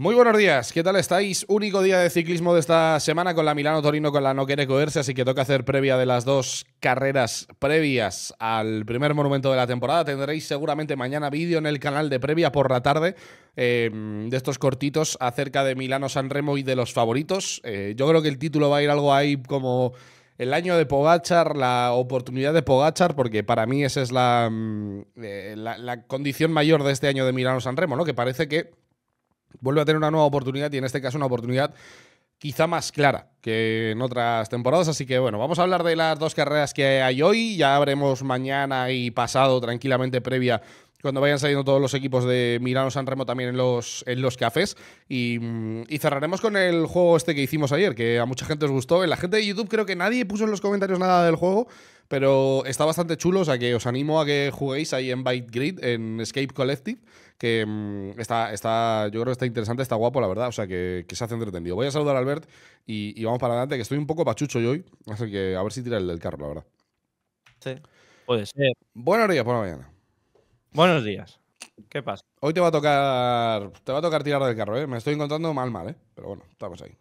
Muy buenos días, ¿qué tal estáis? Único día de ciclismo de esta semana con la Milano Torino con la no quiere coerse, así que toca hacer previa de las dos carreras previas al primer monumento de la temporada. Tendréis seguramente mañana vídeo en el canal de previa por la tarde eh, de estos cortitos acerca de Milano San Remo y de los favoritos. Eh, yo creo que el título va a ir algo ahí como el año de Pogachar, la oportunidad de Pogachar, porque para mí esa es la, mm, eh, la, condición mayor de este año de Milano San Remo, ¿no? Que parece que vuelve a tener una nueva oportunidad y en este caso una oportunidad quizá más clara que en otras temporadas. Así que bueno, vamos a hablar de las dos carreras que hay hoy. Ya habremos mañana y pasado tranquilamente previa. Cuando vayan saliendo todos los equipos de Milano San Remo también en los, en los cafés. Y, mm, y cerraremos con el juego este que hicimos ayer, que a mucha gente os gustó. En la gente de YouTube creo que nadie puso en los comentarios nada del juego. Pero está bastante chulo, o sea que os animo a que juguéis ahí en Byte Grid, en Escape Collective, que mm, está, está, yo creo que está interesante, está guapo, la verdad, o sea que, se hace entretenido. Voy a saludar a Albert y, vamos para adelante, que estoy un poco pachucho yo hoy, así que a ver si tira el del carro, la verdad. Sí, puede ser. Buenos días por mañana. Buenos días. ¿Qué pasa? Hoy te va a tocar. Te va a tocar tirar del carro, ¿eh? Me estoy encontrando mal, mal, ¿eh? Pero bueno, estamos ahí.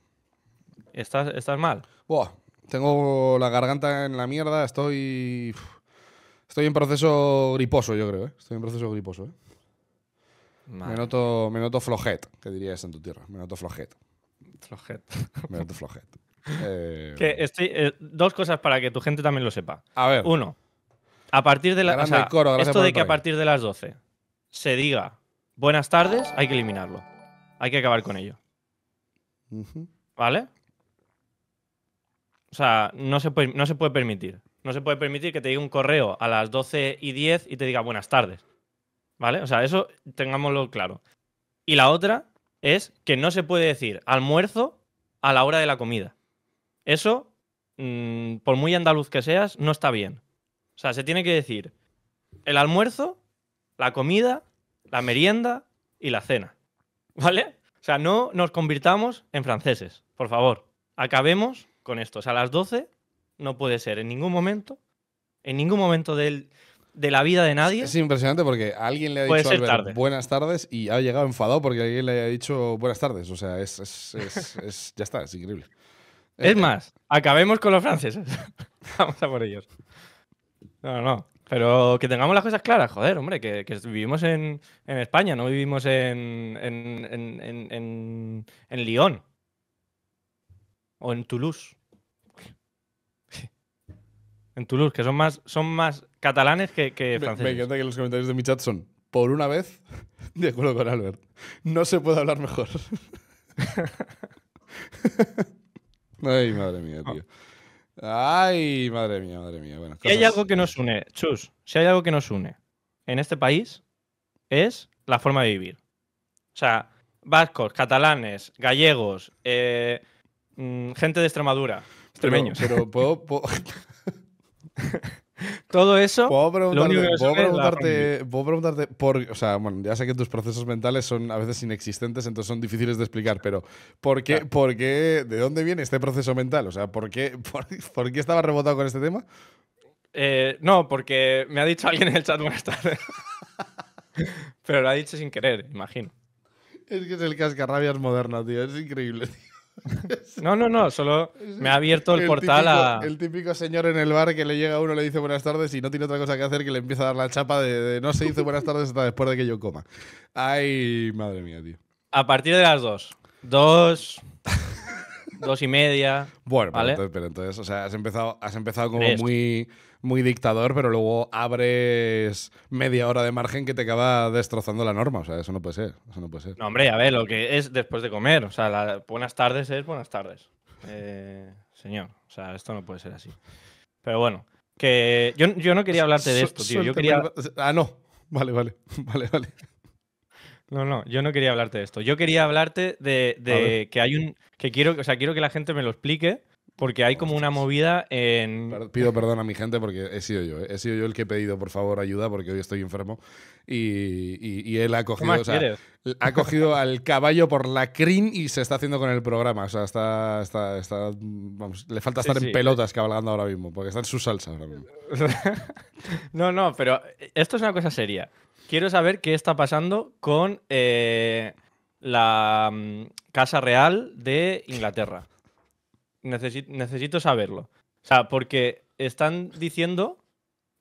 ¿Estás, estás mal? Buah, tengo la garganta en la mierda, estoy. Estoy en proceso griposo, yo creo, ¿eh? Estoy en proceso griposo, ¿eh? Me noto, flojet, que dirías en tu tierra. Me noto flojet. Flojet. Me noto flojet. Eh, eh, dos cosas para que tu gente también lo sepa. A ver. Uno, a partir de las esto de que a partir de las 12 se diga buenas tardes, hay que eliminarlo. Hay que acabar con ello. ¿Vale? O sea, no se, puede, no se puede permitir. No se puede permitir que te diga un correo a las 12 y 10 y te diga buenas tardes. ¿Vale? O sea, eso tengámoslo claro. Y la otra es que no se puede decir almuerzo a la hora de la comida. Eso, mm, por muy andaluz que seas, no está bien. O sea, se tiene que decir el almuerzo, la comida, la merienda y la cena. ¿Vale? O sea, no nos convirtamos en franceses, por favor. Acabemos con esto. O sea, a las 12 no puede ser en ningún momento, en ningún momento de la vida de nadie. Es impresionante porque alguien le ha dicho buenas tardes y ha llegado enfadado porque alguien le ha dicho buenas tardes. O sea, es, es, ya está, es increíble. Es eh, más, acabemos con los franceses. Vamos a por ellos. No, no. Pero que tengamos las cosas claras, joder, hombre, que, que vivimos en, en, España, no vivimos en, en, en, Lyon o en Toulouse. En Toulouse, que son más, son más catalanes que, franceses. Me, encanta que los comentarios de mi chat son, por una vez, de acuerdo con Albert, no se puede hablar mejor. Ay, madre mía, tío. Ay, madre mía, madre mía. Si hay algo que nos une, chus, si hay algo que nos une en este país, es la forma de vivir. O sea, vascos, catalanes, gallegos, eh, mm, gente de Extremadura, extremeños. pero, puedo Todo eso. Puedo preguntarte, ¿puedo preguntarte, por, o sea, bueno, ya sé que tus procesos mentales son a veces inexistentes, entonces son difíciles de explicar, pero ¿por qué, por qué de dónde viene este proceso mental? O sea, ¿por qué, por, estaba rebotado con este tema? Eh, no, porque me ha dicho alguien en el chat buenas tardes. pero lo ha dicho sin querer, imagino. Es que es el cascarrabias moderno, tío, es increíble, tío. No, no, no, solo me ha abierto el, portal a. El típico señor en el bar que le llega a uno, le dice buenas tardes y no tiene otra cosa que hacer que le empieza a dar la chapa de, no se dice buenas tardes hasta después de que yo coma. Ay, madre mía, tío. A partir de las dos. Dos. dos y media. Bueno, ¿vale? pero, entonces, o sea, has empezado, has empezado como muy muy dictador, pero luego abres media hora de margen que te acaba destrozando la norma. O sea, eso no puede ser. Eso no puede ser. No, hombre, a ver, lo que es después de comer. O sea, buenas tardes es buenas tardes. Eh, señor, o sea, esto no puede ser así. Pero bueno, que yo, yo no quería hablarte de esto, tío. Yo quería... Ah, no. Vale, vale, vale, vale. No, no, yo no quería hablarte de esto. Yo quería hablarte de, que hay un. que quiero, o sea, quiero que la gente me lo explique porque hay como una movida en... Pido perdón a mi gente porque he sido yo. Eh. He sido yo el que he pedido, por favor, ayuda porque hoy estoy enfermo. Y, él ha cogido, o sea, ha cogido al caballo por la crin y se está haciendo con el programa. O sea, está, le falta estar en pelotas cabalgando ahora mismo porque está en su salsa ahora mismo. no, no, pero eh, esto es una cosa seria. Quiero saber qué está pasando con eh, la mm, Casa Real de Inglaterra necesito, necesito saberlo. O sea, porque están diciendo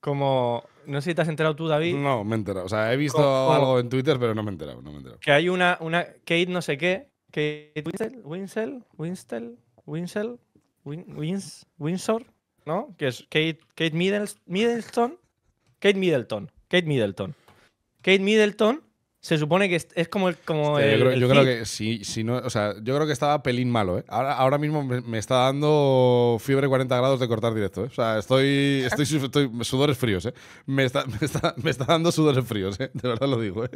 como... No sé si te has enterado tú, David. No, me he enterado. O sea, he visto algo en Twitter, pero no me he enterado. Que hay una, una Kate no sé qué. Kate Winsel, Winsel, Winsel, Winsel, Wins, ¿no? Que es Kate, Kate Middleton. Kate Middleton. Kate Middleton. Kate Middleton se supone que es como el. Como yo creo, que sí, no, sea, yo creo que estaba pelín malo, ¿eh? Ahora, ahora mismo me, está dando fiebre 40 grados de cortar directo, ¿eh? O sea, estoy, estoy, sudores fríos, ¿eh? Me está, dando sudores fríos, ¿eh? De verdad lo digo, ¿eh?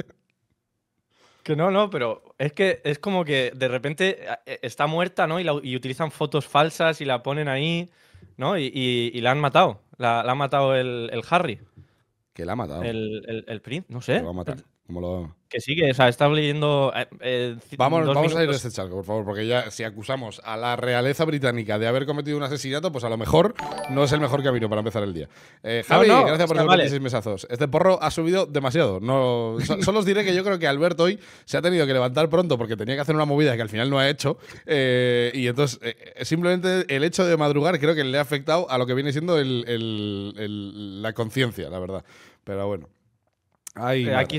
Que no, no, pero es que es como que de repente eh, eh, está muerta, ¿no? Y, utilizan fotos falsas y la ponen ahí, ¿no? Y, la han matado. La, ha matado el, Harry. ¿Que la ha matado? El, el, Prince, no sé. Lo va a que sí, que o sea, estás leyendo... Eh, eh, vamos, a ir a este charco, por favor, porque ya si acusamos a la realeza británica de haber cometido un asesinato, pues a lo mejor no es el mejor camino para empezar el día. Eh, Javi, gracias por los 26 eh. mesazos. Este porro ha subido demasiado. No, solo os diré que yo creo que Alberto hoy se ha tenido que levantar pronto porque tenía que hacer una movida que al final no ha hecho. y entonces, simplemente el hecho de madrugar creo que le ha afectado a lo que viene siendo la conciencia, la verdad. Pero bueno. Eh, aquí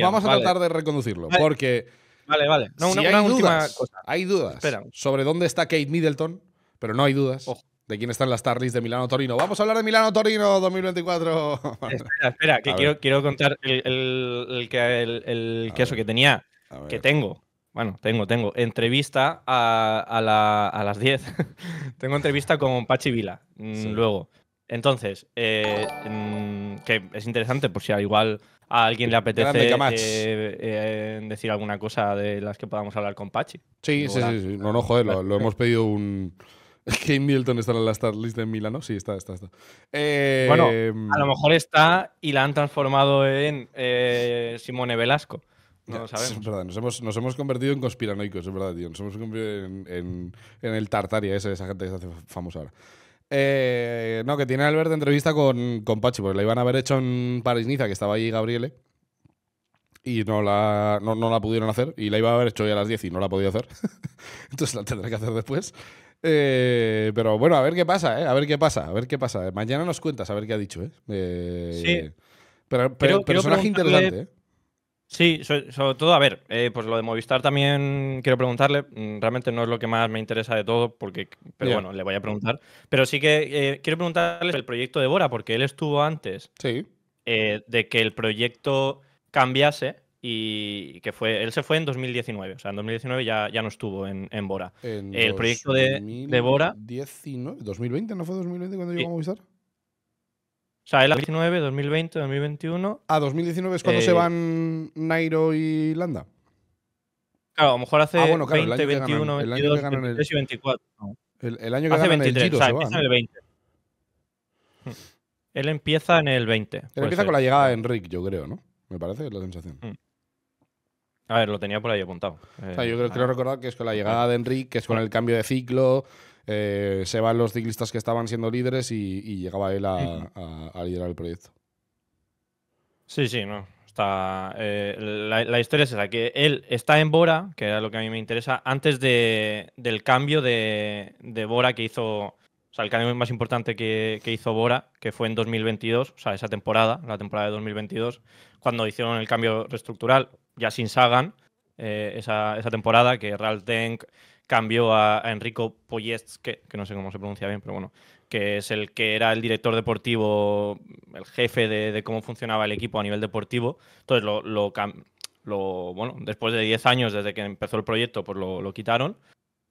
Vamos a tratar de reconducirlo, porque. Vale, vale. una, hay dudas, última cosa. Hay dudas sobre dónde está Kate Middleton, pero no hay dudas. de quién están las la de Milano Torino. Vamos a hablar de Milano Torino 2024. espera, espera, que quiero, contar el, el, el, queso que tenía, que tengo. Bueno, tengo, tengo. Entrevista a, las 10. tengo entrevista con Pachi Vila mm, luego. Entonces, eh, mm, que es interesante, por si igual a alguien le apetece eh, eh, decir alguna cosa de las que podamos hablar con Pachi. Sí, sí, sí, No, joder, lo, hemos pedido un. Kane Middleton está en la start list de Milano. Sí, está, está, está. bueno, mm. a lo mejor está y la han transformado en Simone Velasco. No sabemos. Es verdad, nos hemos, convertido en conspiranoicos, es verdad, tío. Nos hemos convertido en, el Tartaria esa gente que se hace famosa ahora. Eh, no, que tiene Albert entrevista con, con Pachi, porque la iban a haber hecho en París-Niza, que estaba allí Gabriele. Y no la, no, la pudieron hacer. Y la iba a haber hecho ya a las 10 y no la ha podido hacer. Entonces la tendré que hacer después. Eh, pero bueno, a ver qué pasa, ¿eh? A ver qué pasa, a ver qué pasa. Mañana nos cuentas a ver qué ha dicho, ¿eh? eh sí. Pero, personaje interesante, Sí, sobre, todo, a ver, eh, pues lo de Movistar también quiero preguntarle. Mm, realmente no es lo que más me interesa de todo, porque, pero bueno, le voy a preguntar. Pero sí que eh, quiero preguntarle el proyecto de Bora, porque él estuvo antes sí. Eh, de que el proyecto cambiase y que fue, él se fue en 2019, o sea, en 2019 ya, ya no estuvo en, Bora. el proyecto de, Bora... 2019, 2020, ¿no fue 2020 cuando llegó a Movistar? O sea, el 2019, 2020, 2021. Ah, 2019 es cuando se eh, van Nairo y Landa. Claro, a lo mejor hace 2021, 20, el 21, el año que 23 el, El, año que ganan el o sea, empieza en el 20. Hmm. Él empieza en el 20. Él empieza con la llegada de Enric, yo creo, ¿no? Me parece que es la sensación. Hmm. A ver, lo tenía por ahí apuntado. o sea, yo eh, creo que lo recordar que es con la llegada de Enric, que es con el cambio de ciclo, eh, se van los ciclistas que estaban siendo líderes y, llegaba él a, liderar el proyecto. Sí, sí, no. Está, eh, la, historia es esa, que él está en Bora, que era lo que a mí me interesa, antes del cambio de, Bora que hizo o sea, el cambio más importante que, hizo Bora, que fue en 2022, o sea, esa temporada, la temporada de 2022, cuando hicieron el cambio reestructural, ya sin Sagan, eh, esa, esa, temporada, que Ralf Denk, cambió a, Enrico Poyets, que, que, no sé cómo se pronuncia bien, pero bueno, que es el que era el director deportivo, el jefe de, de cómo funcionaba el equipo a nivel deportivo. Entonces, lo, lo, bueno, después de 10 años desde que empezó el proyecto, pues lo, lo quitaron.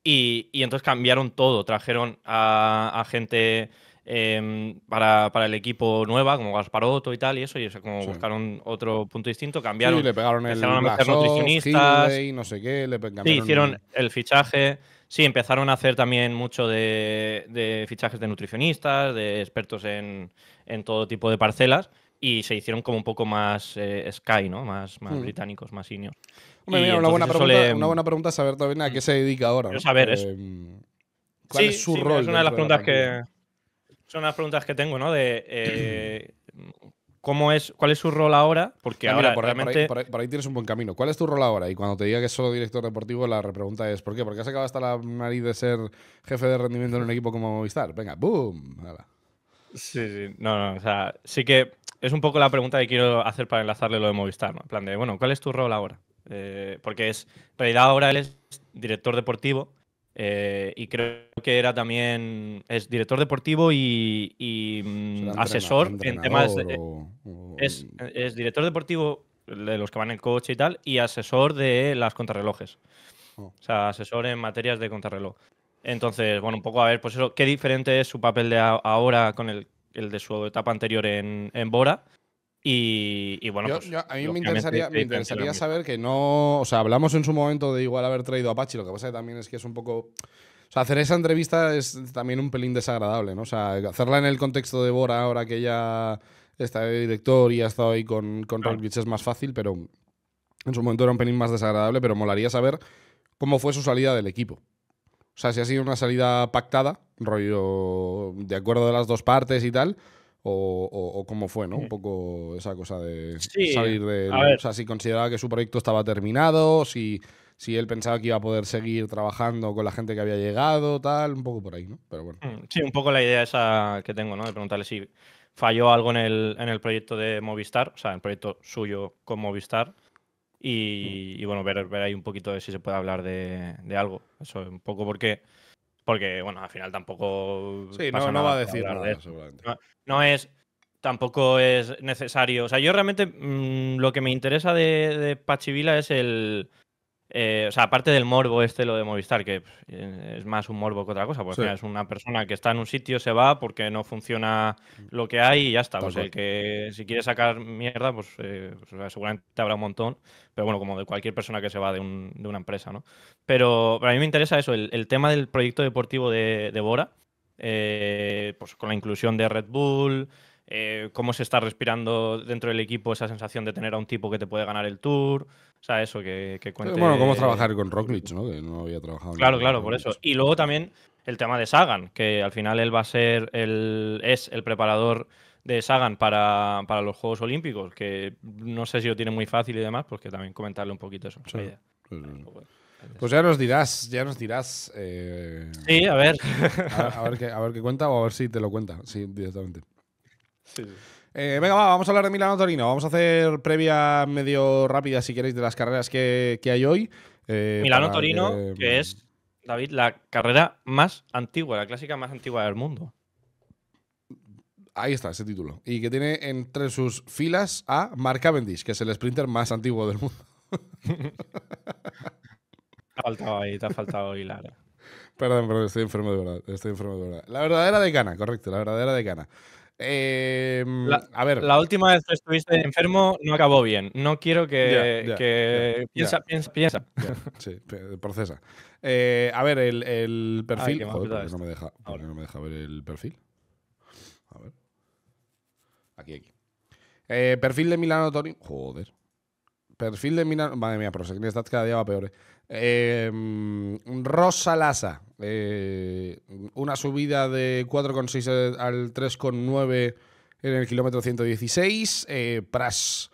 Y, y, entonces cambiaron todo, trajeron a, a gente Em, para, el equipo nueva, como Gasparotto y tal, y eso, y eso, como buscaron otro punto distinto, cambiaron. Sí, le pegaron el empezaron a meter nutricionistas. no sé qué, le sí, hicieron el fichaje. Sí, empezaron a hacer también mucho de, fichajes de nutricionistas, de expertos en, todo tipo de parcelas, y se hicieron como un poco más eh, Sky, ¿no? Más, más mm. británicos, más inios. Hombre, una, buena pregunta, una buena pregunta saber también a qué se dedica ahora. saber em, ¿Cuál es su rol? Es una de las preguntas que. Son unas preguntas que tengo, ¿no? De eh, cómo es, cuál es su rol ahora, porque ah, ahora por, realmente... ahí, tienes un buen camino. ¿Cuál es tu rol ahora? Y cuando te diga que es solo director deportivo, la pregunta es ¿por qué? Porque has acabado hasta la nariz de ser jefe de rendimiento en un equipo como Movistar. Venga, boom. Hala. Sí, sí. No, no, o sea, sí que es un poco la pregunta que quiero hacer para enlazarle lo de Movistar, En plan de, bueno, ¿cuál es tu rol ahora? Eh, porque es, en realidad ahora él es director deportivo, eh, y creo que era también es director deportivo y, mm, asesor en temas de, Es, director deportivo de los que van en coche y tal y asesor de las contrarrelojes oh. o sea asesor en materias de contrarreloj entonces bueno un poco a ver pues eso qué diferente es su papel de ahora con el, de su etapa anterior en, en Bora y, bueno, pues, a mí me interesaría, saber que no. O sea, hablamos en su momento de igual haber traído a Apache, lo que pasa también es que es un poco. O sea, hacer esa entrevista es también un pelín desagradable, ¿no? O sea, hacerla en el contexto de Bora, ahora que ella está de director y ha estado ahí con, con es más fácil, pero en su momento era un pelín más desagradable, pero molaría saber cómo fue su salida del equipo. O sea, si ha sido una salida pactada, rollo de acuerdo de las dos partes y tal, o, cómo fue, ¿no? Un poco esa cosa de salir de... O sea, si consideraba que su proyecto estaba terminado, si, si él pensaba que iba a poder seguir trabajando con la gente que había llegado, tal, un poco por ahí, ¿no? Pero bueno. Mm, sí, un poco la idea esa que tengo, ¿no? De preguntarle si falló algo en el, en el proyecto de Movistar, o sea, el proyecto suyo con Movistar. Y, mm. bueno, ver, ver ahí un poquito de si se puede hablar de, de algo. Eso, un poco porque porque, bueno, al final tampoco. Sí, no, va a decir nada, seguramente. No, es. Tampoco es necesario. O sea, yo realmente mm, lo que me interesa de, de Pachivila es el, eh, o sea, aparte del morbo este, lo de Movistar, que eh, es más un morbo que otra cosa, porque es una persona que está en un sitio, se va porque no funciona lo que hay y ya está. Pues el que si quiere sacar mierda, pues, eh, pues seguramente habrá un montón, pero bueno, como de cualquier persona que se va de, una empresa, ¿no? Pero, a mí me interesa eso, el, tema del proyecto deportivo de, Bora, pues con la inclusión de Red Bull, eh, cómo se está respirando dentro del equipo esa sensación de tener a un tipo que te puede ganar el tour. O sea, eso que, cuenta. Bueno, cómo trabajar con Roglic, ¿no? Que no había trabajado. Claro, claro, por eso. Y luego también el tema de Sagan, que al final él va a ser el. es el preparador de Sagan para, los Juegos Olímpicos, que no sé si lo tiene muy fácil y demás, porque pues también comentarle un poquito eso. Pues ya nos dirás, ya nos dirás. Eh, sí, a ver. a ver qué cuenta o a ver si te lo cuenta, sí, directamente. Eh, venga, vamos a hablar de Milano Torino. Vamos a hacer previa medio rápida, si queréis, de las carreras que, hay hoy. Eh, Milano Torino, que, es, David, la carrera más antigua, la clásica más antigua del mundo. Ahí está, ese título. Y que tiene entre sus filas a Mark Cavendish, que es el sprinter más antiguo del mundo. te ha faltado ahí, te ha faltado hilar. Perdón, perdón, estoy enfermo de verdad. Estoy enfermo de verdad. La verdadera decana, correcto, la verdadera decana. Em, la, a ver. La última vez que estuviste enfermo no acabó bien. No quiero que. piensa, piensa, piensa, sí, procesa. Eh, a ver, el, el perfil. joder, no, me deja, no me deja ver el perfil. A ver. Aquí, aquí. Eh, perfil de Milano Tony. Joder. Perfil de Milano. Madre mía, pero cada día va peor. Eh. Eh, Rosa Lassa eh, una subida de 4,6 al 3,9 en el kilómetro 116. Eh, Pras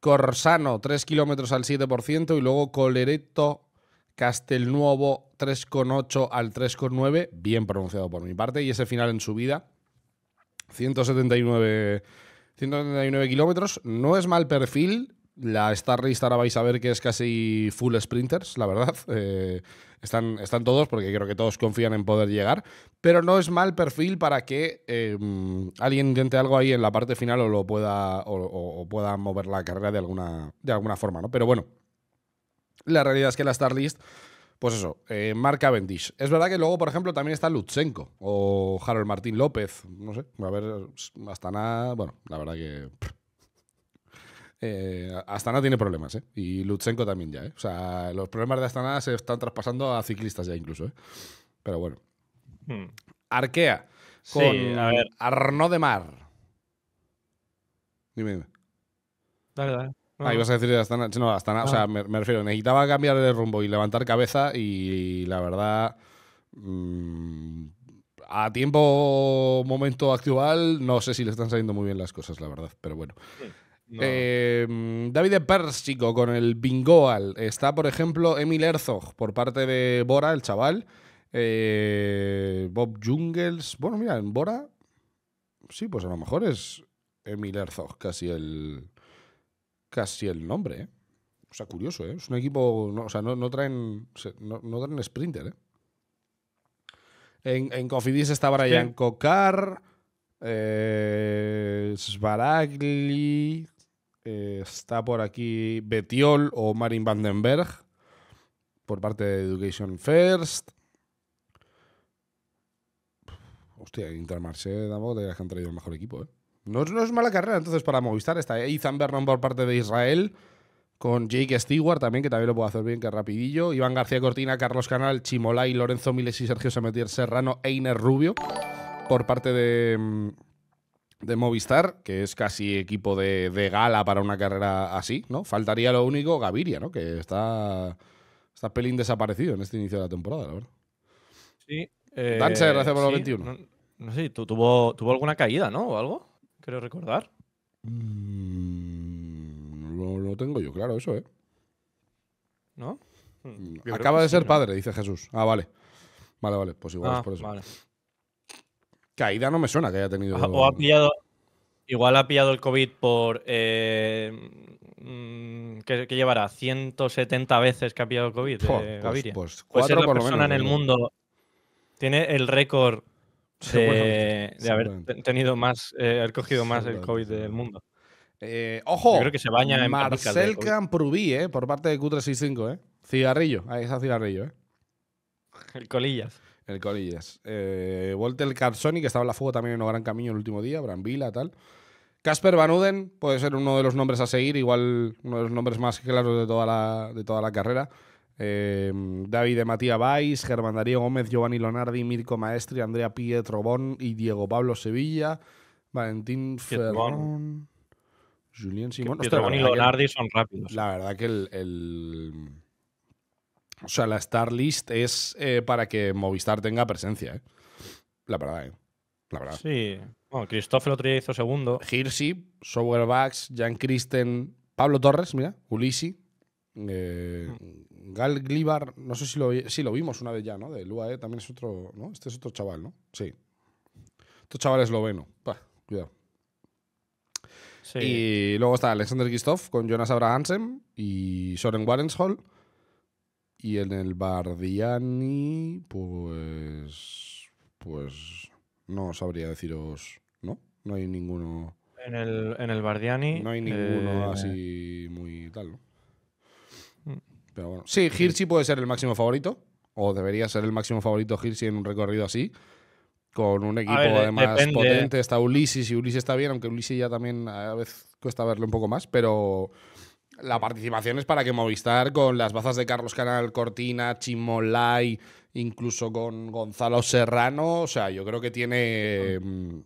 Corsano, 3 kilómetros al 7%. Y luego Colereto Castelnuovo, 3,8 al 3,9. Bien pronunciado por mi parte. Y ese final en subida, 179, 179 kilómetros. No es mal perfil. La Starlist ahora vais a ver que es casi full sprinters, la verdad. Eh, están, están todos porque creo que todos confían en poder llegar. Pero no es mal perfil para que em, alguien intente algo ahí en la parte final o lo pueda, o, pueda mover la carrera de alguna, de alguna forma, ¿no? Pero bueno, la realidad es que la Starlist... pues eso, eh, marca Mark Es verdad que luego, por ejemplo, también está Lutsenko o Harold Martín López. No sé, a ver, hasta nada. Bueno, la verdad que. Eh, Astana tiene problemas, ¿eh? Y Lutsenko también ya, ¿eh? O sea, los problemas de Astana se están traspasando a ciclistas ya incluso, ¿eh? Pero bueno. Hmm. Arkea con sí, de Mar. Dime, dime. Dale, dale. Ah, a decir Astana. No, Astana. O sea, ah. me, refiero, necesitaba cambiar de rumbo y levantar cabeza y la verdad... Mm, a tiempo, momento actual, no sé si le están saliendo muy bien las cosas, la verdad, pero bueno. Em, David Persico con el Bingoal. Está, por ejemplo, Emil Herzog por parte de Bora, el chaval. Eh, Bob Jungles. Bueno, mira, en Bora. Sí, pues a lo mejor es Emil Herzog casi el, casi el nombre. ¿eh? O sea, curioso, ¿eh? Es un equipo. o sea, no, traen, no, no, traen sprinter, ¿eh? En, en Cofidis está Brian Cocar. Eh, Sbaragli, eh, está por aquí Betiol o Marin Vandenberg por parte de Education First. Hostia, Intermarché tampoco te que han traído el mejor equipo. Eh. No, es mala carrera entonces para Movistar. Está Ethan Bernon por parte de Israel. Con Jake Stewart también, que también lo puedo hacer bien, que rapidillo. Iván García Cortina, Carlos Canal, Chimolay, Lorenzo Miles y Sergio Sametier Serrano, Einer Rubio. Por parte de mm, de Movistar, que es casi equipo de, gala para una carrera así, ¿no? Faltaría lo único Gaviria, ¿no? Que está, está pelín desaparecido en este inicio de la temporada, la verdad. Sí. Eh, Dancer, gracias por los 21. No, sé, ¿tú, tuvo, tuvo alguna caída, ¿no? O algo, Quiero recordar. Mm, no lo, tengo yo, claro, eso, ¿eh? ¿No? Mm, acaba de ser padre, dice Jesús. Ah, vale. Vale, vale, pues igual es ah, por eso. Vale. Caída no me suena que haya tenido. O ha pillado, igual ha pillado el COVID por. Eh, mm, que, llevará 170 veces que ha pillado el COVID. Oh, pues, pues la persona en el mundo. Tiene el récord de, haber tenido más, eh, haber cogido más el COVID del mundo. Eh, ojo, creo que se baña en Marcel Camprubí, por parte de Q365, eh. Cigarrillo, ahí está cigarrillo, eh. El colillas. El Colillas. Eh, Walter Carzoni que estaba en la fuga también en Gran Camino el último día, Vila, tal. Casper Van Uden puede ser uno de los nombres a seguir, igual uno de los nombres más claros de toda la, de toda la carrera. Eh, David de Matías Valls, Germán Darío Gómez, Giovanni Lonardi, Mirko Maestri, Andrea Pietro y Diego Pablo Sevilla, Valentín Ferrón, Julián Simón. Pietrobon y Lonardi son rápidos. La verdad que el o sea, la Star List es eh, para que Movistar tenga presencia, ¿eh? La verdad, ¿eh? La verdad. Sí. Bueno, lo el otro día hizo segundo. Hirsi, Sowerbacks, Jan Christen, Pablo Torres, mira, Ulisi, eh, hmm. Gal Glibar, no sé si lo, lo vimos una vez ya, ¿no? De UAE eh, también es otro, ¿no? Este es otro chaval, ¿no? Sí. Este chaval esloveno. cuidado. Sí. Y luego está Alexander Kristoff con Jonas Abrahamsen y Soren Warrenshall y en el Bardiani, pues. Pues. No sabría deciros. ¿No? No hay ninguno. En el, en el Bardiani. No hay ninguno eh, así muy tal, ¿no? Mm. Pero bueno. Sí, Hirschi puede ser el máximo favorito. O debería ser el máximo favorito Hirschi en un recorrido así. Con un equipo además potente. Está Ulises y Ulises está bien, aunque Ulises ya también a veces cuesta verle un poco más. Pero la participación es para que Movistar, con las bazas de Carlos Canal, Cortina, Chimolai, incluso con Gonzalo Serrano, o sea, yo creo que tiene. Mm,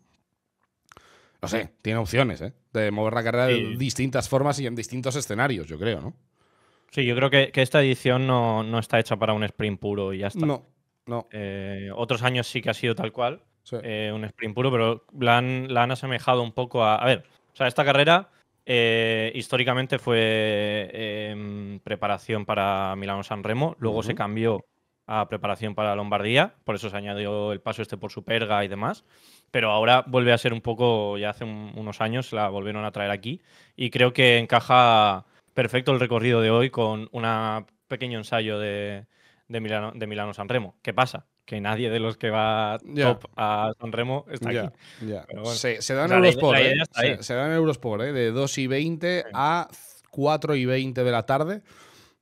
no sé, tiene opciones, ¿eh? De mover la carrera de distintas formas y en distintos escenarios, yo creo, ¿no? Sí, yo creo que, esta edición no, está hecha para un sprint puro y ya está. No, no. Eh, otros años sí que ha sido tal cual, eh, un sprint puro, pero la han, la han asemejado un poco a. A ver, o sea, esta carrera eh, históricamente fue em, preparación para Milano-San Remo, luego se cambió a preparación para Lombardía, por eso se añadió el paso este por Superga y demás, pero ahora vuelve a ser un poco, ya hace unos años la volvieron a traer aquí y creo que encaja perfecto el recorrido de hoy con un pequeño ensayo de, Milano-San Remo. ¿Qué pasa? que nadie de los que va top a Sanremo Remo está aquí. se, se, dan Eurosport euros por, eh. se, euros por, eh, de 2 y 20 a 4 y 20 de la tarde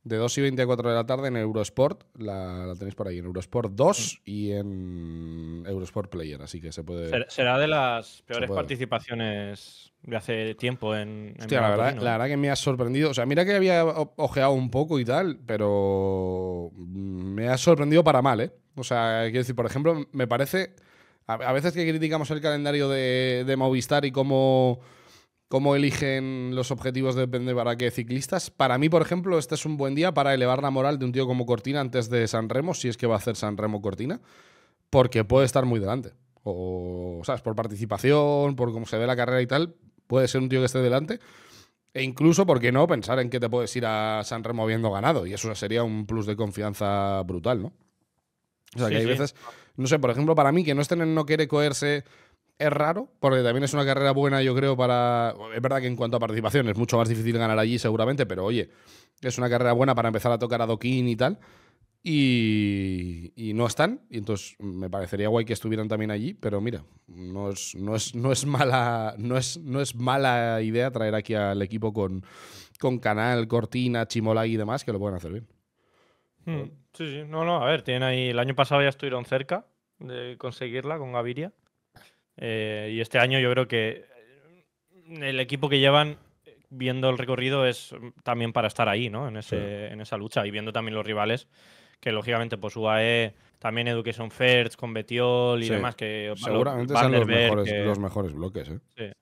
de 2 y 24 de la tarde en Eurosport. La, tenéis por ahí, en Eurosport 2 mm. y en Eurosport Player, así que se puede... Será de las peores participaciones de hace tiempo en... en Hostia, la, verdad, que me ha sorprendido. O sea, mira que había ojeado un poco y tal, pero me ha sorprendido para mal, ¿eh? O sea, quiero decir, por ejemplo, me parece... A, veces que criticamos el calendario de Movistar y cómo cómo eligen los objetivos depende para qué ciclistas. Para mí, por ejemplo, este es un buen día para elevar la moral de un tío como Cortina antes de San Remo, si es que va a hacer San Remo Cortina, porque puede estar muy delante. O, ¿sabes? Por participación, por cómo se ve la carrera y tal, puede ser un tío que esté delante. E incluso, ¿por qué no? Pensar en que te puedes ir a San Remo habiendo ganado. Y eso sería un plus de confianza brutal, ¿no? O sea, que hay veces, no sé, por ejemplo, para mí, que no estén en no quiere coerse es raro, porque también es una carrera buena, yo creo, para. Es verdad que en cuanto a participación es mucho más difícil ganar allí, seguramente, pero oye, es una carrera buena para empezar a tocar a Doquín y tal. Y, no están, y entonces me parecería guay que estuvieran también allí, pero mira, no es, no es, mala, no es, no es mala idea traer aquí al equipo con, Canal, Cortina, Chimolagui y demás, que lo pueden hacer bien. Hmm, sí, sí, no, no, a ver, tienen ahí, el año pasado ya estuvieron cerca de conseguirla con Gaviria. Eh, y este año yo creo que el equipo que llevan, viendo el recorrido, es también para estar ahí, ¿no? En, esa lucha y viendo también los rivales, que lógicamente, pues UAE, también Education First, con Betiol y demás, que seguramente sean los mejores, bloques, ¿eh?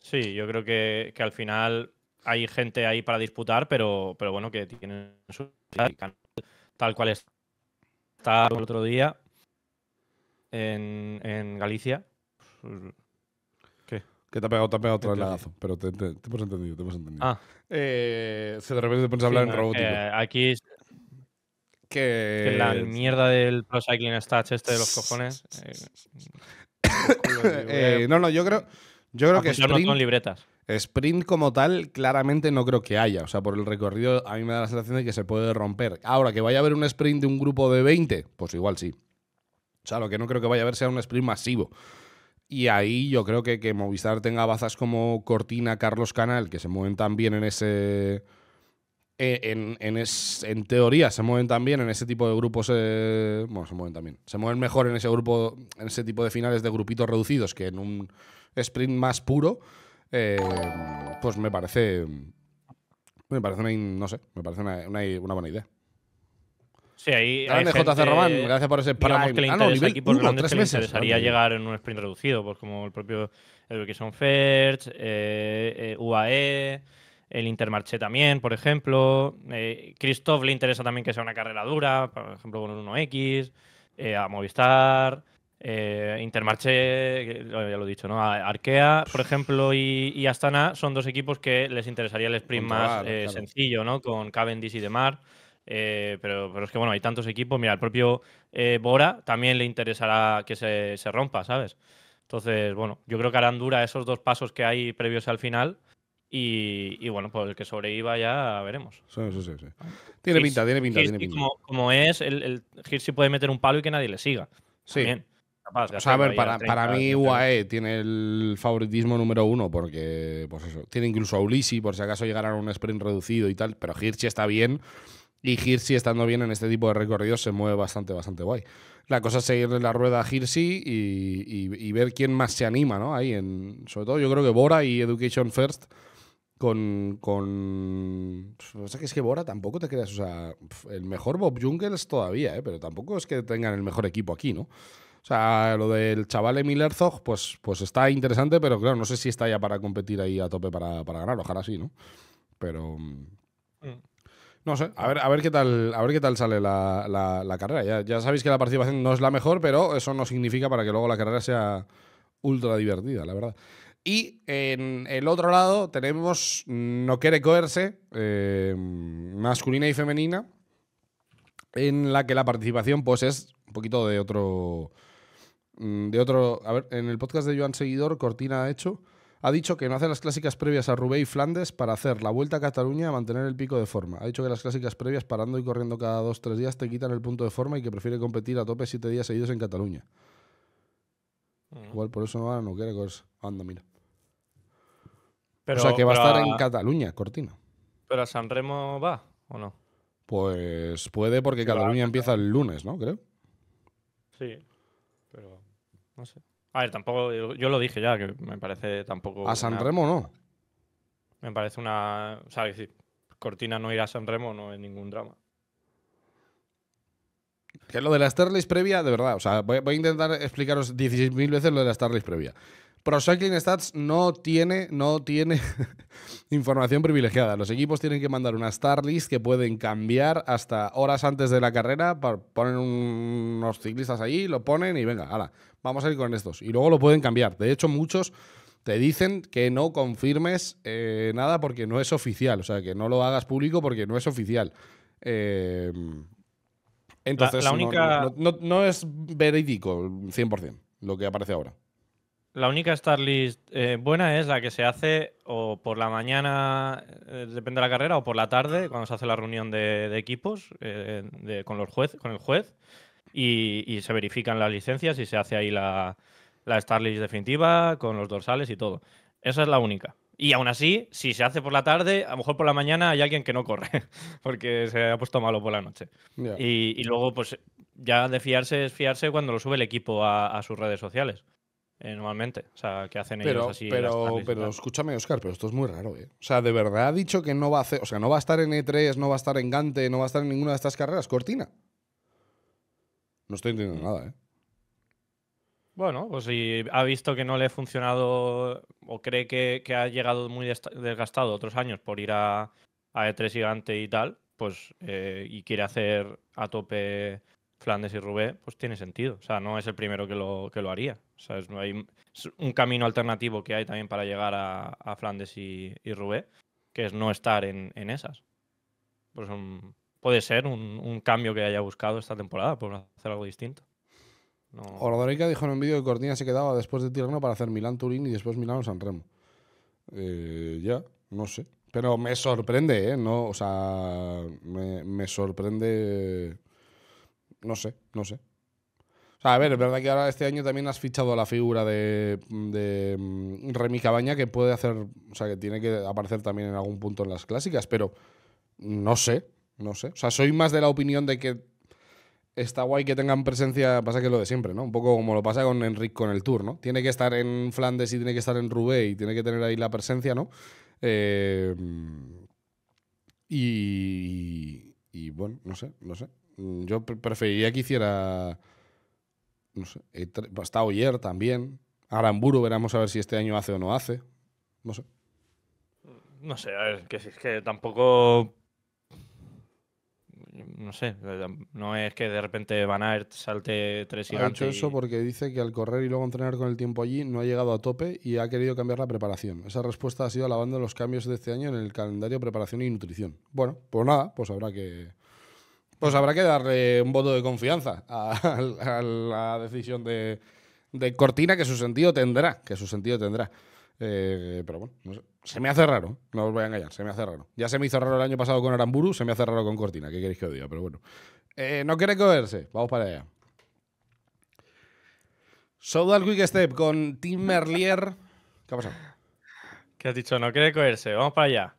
Sí. yo creo que, al final hay gente ahí para disputar, pero, pero bueno, que tienen su tal cual está el otro día en, en Galicia. ¿Qué? Que te ha pegado, te ha pegado otro lagazo. Pero te, hemos entendido, te hemos entendido. Ah. Eh, se de repente te pones a hablar en robótico. aquí es... Que... la mierda del Pro Cycling Stats este de los cojones. Eh, eh, no, no, yo creo, yo creo que sprint, con libretas. sprint como tal claramente no creo que haya. O sea, por el recorrido a mí me da la sensación de que se puede romper. Ahora, que vaya a haber un sprint de un grupo de 20, pues igual sí. O sea, lo que no creo que vaya a haber sea un sprint masivo. Y ahí yo creo que, que Movistar tenga bazas como Cortina, Carlos Canal, que se mueven tan bien en ese. E, en, en, en teoría se mueven también en ese tipo de grupos. Eh, bueno, se mueven también. Se mueven mejor en ese grupo, en ese tipo de finales de grupitos reducidos que en un sprint más puro. Eh, pues me parece. Me parece no sé, me parece una, una buena idea. Sí, ahí. Grande JC Román, gracias por ese par ah, interesaría llegar en un sprint reducido, pues como el propio el Ferch, eh, eh UAE, el Intermarché también, por ejemplo. Eh, Christoph le interesa también que sea una carrera dura, por ejemplo, con el 1X, eh, a Movistar. Eh, Intermarché, ya lo he dicho, ¿no? Arkea, por ejemplo, y, Astana son dos equipos que les interesaría el sprint más sencillo, ¿no? Con Cavendish y Demar. Eh, pero, pero es que bueno, hay tantos equipos. Mira, al propio eh, Bora también le interesará que se, se, rompa, ¿sabes? Entonces, bueno, yo creo que harán dura esos dos pasos que hay previos al final. Y, y bueno, pues el que sobreviva ya veremos. Sí, sí, sí. Tiene pinta, tiene pinta, tiene pinta. Como, como, es, el, puede meter un palo y que nadie le siga. Sí. a ver, para, para, mí UAE tiene el favoritismo número uno porque, pues eso, tiene incluso a Ulisi por si acaso llegaran a un sprint reducido y tal, pero Hirschi está bien y Hirsi, estando bien en este tipo de recorridos, se mueve bastante, bastante guay. La cosa es seguirle la rueda a Hirsi y, ver quién más se anima, ¿no? Ahí, en, sobre todo yo creo que Bora y Education First con... con o sea, que es que Bora tampoco te creas, o sea, el mejor Bob Jungels todavía, ¿eh? Pero tampoco es que tengan el mejor equipo aquí, ¿no? O sea, lo del chaval Emil Herzog, pues, pues está interesante, pero claro, no sé si está ya para competir ahí a tope para, para ganar, ojalá sí, ¿no? Pero, mm, no sé, a ver, a ver qué tal, a ver qué tal sale la, carrera. Ya, sabéis que la participación no es la mejor, pero eso no significa para que luego la carrera sea ultra divertida, la verdad. Y en el otro lado tenemos No quiere coerse, eh, masculina y femenina, en la que la participación pues es un poquito de otro... Mm, de otro... A ver, en el podcast de Joan Seguidor, Cortina ha hecho ha dicho que no hace las clásicas previas a Roubaix y Flandes para hacer la vuelta a Cataluña a mantener el pico de forma. Ha dicho que las clásicas previas parando y corriendo cada dos tres días te quitan el punto de forma y que prefiere competir a tope siete días seguidos en Cataluña. Mm. Igual por eso no, no quiere correr. Anda, mira. o sea que va a estar en Cataluña, Cortina. ¿Pero a San Remo va o no? Pues puede porque Cataluña empieza el lunes, ¿no? Creo. Sí, pero no sé. A ver, tampoco, yo, lo dije ya, que me parece tampoco. ¿A San Remo no? Me parece una. O sea, si Cortina no irá a San Remo no es ningún drama. Que lo de la Starlist previa, de verdad, o sea, voy, a intentar explicaros 16.000 veces lo de la Starlist previa. Pro Cycling Stats no tiene, no tiene información privilegiada. Los equipos tienen que mandar una star list que pueden cambiar hasta horas antes de la carrera. Ponen unos ciclistas ahí, lo ponen y venga, vamos a ir con estos. Y luego lo pueden cambiar. De hecho, muchos te dicen que no confirmes eh, nada porque no es oficial. O sea, que no lo hagas público porque no es oficial. Em, entonces, no es verídico 100% lo que aparece ahora la única starlist eh, buena es la que se hace o por la mañana, eh, depende de la carrera, o por la tarde, cuando se hace la reunión de, equipos eh, con, los juez, con el juez y, se verifican las licencias y se hace ahí la, starlist definitiva con los dorsales y todo. Esa es la única. Y aún así, si se hace por la tarde, a lo mejor por la mañana hay alguien que no corre, porque se ha puesto malo por la noche. Y, luego, pues ya de fiarse es fiarse cuando lo sube el equipo a sus redes sociales. Eh, normalmente. O sea, que hacen ellos así. Pero, escúchame, Oscar, pero esto es muy raro, ¿eh? O sea, de verdad ha dicho que no va a hacer. O sea, no va a estar en E3, no va a estar en Gante, no va a estar en ninguna de estas carreras. Cortina. No estoy entendiendo nada, ¿eh? Bueno, pues si ha visto que no le ha funcionado o cree que, ha llegado muy desgastado otros años por ir a, E3 Gante y tal, pues eh, y quiere hacer a tope Flandes y Rubé, pues tiene sentido. O sea, no es el primero que lo, que lo haría. O sea, es, hay, un camino alternativo que hay también para llegar a, a Flandes y, y, Rubé, que es no estar en, en esas. Pues puede ser un, un, cambio que haya buscado esta temporada, por hacer algo distinto. No... dijo en un vídeo que Cortina se quedaba después de Tirano para hacer Milán-Turín y después Milán-San Remo. Eh, ya, no sé. Pero me sorprende, ¿eh? No, o sea, me, me sorprende no sé, no sé. O sea, a ver, es verdad que ahora este año también has fichado la figura de, mm, Remy Cabaña que puede hacer, o sea, que tiene que aparecer también en algún punto en las clásicas, pero no sé, no sé. O sea, soy más de la opinión de que está guay que tengan presencia, pasa que es lo de siempre, ¿no? Un poco como lo pasa con Enric con el Tour, ¿no? Tiene que estar en Flandes y tiene que estar en Roubaix y tiene que tener ahí la presencia, ¿no? Eh, y, y, bueno, no sé, no sé. Mm, yo preferiría que hiciera. No sé. Hasta eh, pues, ayer también. Aramburu, veremos a ver si este año hace o no hace. No sé. No sé, a ver, que si es que tampoco. No sé, no es que de repente Van Aert salte tres y Ha hecho eso porque dice que al correr y luego entrenar con el tiempo allí no ha llegado a tope y ha querido cambiar la preparación. Esa respuesta ha sido alabando los cambios de este año en el calendario preparación y nutrición. Bueno, pues nada, pues habrá que, pues habrá que darle un voto de confianza a, la decisión de, Cortina, que su sentido tendrá, que su sentido tendrá. Eh, pero bueno, se me hace raro, no os voy a engañar, se me hace raro. Ya se me hizo raro el año pasado con Aramburu, se me hace raro con Cortina, ¿qué queréis que os diga? Pero bueno, eh, no quiere cogerse, vamos para allá. Soudal Quick Step con Tim Merlier. ¿Qué ha pasado? ¿Qué has dicho? No quiere cogerse, vamos para allá.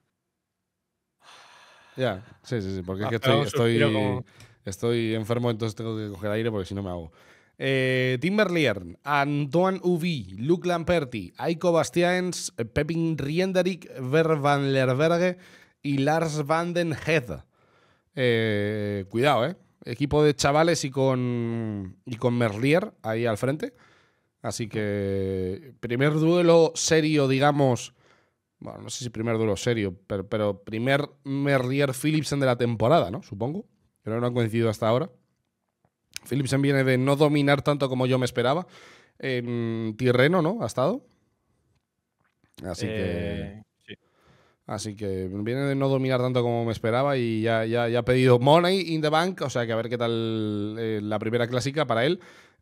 Ya, sí, sí, sí, porque es ah, que estoy, ah, estoy, enfermo, entonces tengo que coger aire porque si no me hago. Eh, Tim Berlier, Antoine Uvi, Luc Lamperti, Aiko Bastiaens, eh, Pepin Rienderik, Ver van Lerberge y Lars van den Head. Eh, cuidado, ¿eh? Equipo de chavales y con, y con Merlier ahí al frente. Así que primer duelo serio, digamos, bueno, no sé si primer duelo serio, pero, primer Merrier Philipsen de la temporada, ¿no? Supongo. Pero no, han coincidido hasta ahora. Philipsen viene de no dominar tanto como yo me esperaba. En Tirreno, ¿no? Ha estado. Así que. Eh, así que viene de no dominar tanto como me esperaba y ya, ha pedido Money in the Bank, o sea que a ver qué tal eh, la primera clásica para él.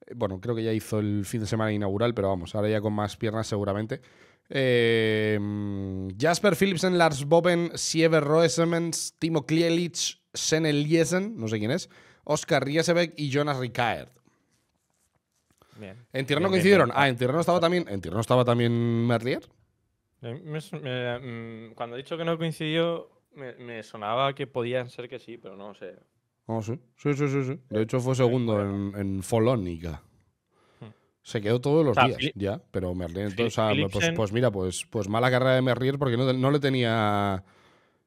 Eh, bueno, creo que ya hizo el fin de semana inaugural, pero vamos, ahora ya con más piernas seguramente. Em, Jasper Philipsen, Lars Boben, Siever Roesemens, Timo Klielich, Sene Liesen, no sé quién es, Oscar Riesebeck y Jonas Ricaert. ¿En Tirreno coincidieron? ah, en Tirreno estaba también. ¿En estaba también Merlier? Mm, cuando he dicho que no coincidió, me, sonaba que podían ser que sí, pero no sé. Ah, sí. Sí, sí, sí. De hecho, fue segundo en Folónica. Se quedó todos los días, ya. Pero Merlier, entonces, pues, pues, mira, pues, pues mala carrera de Merlier porque no, le tenía.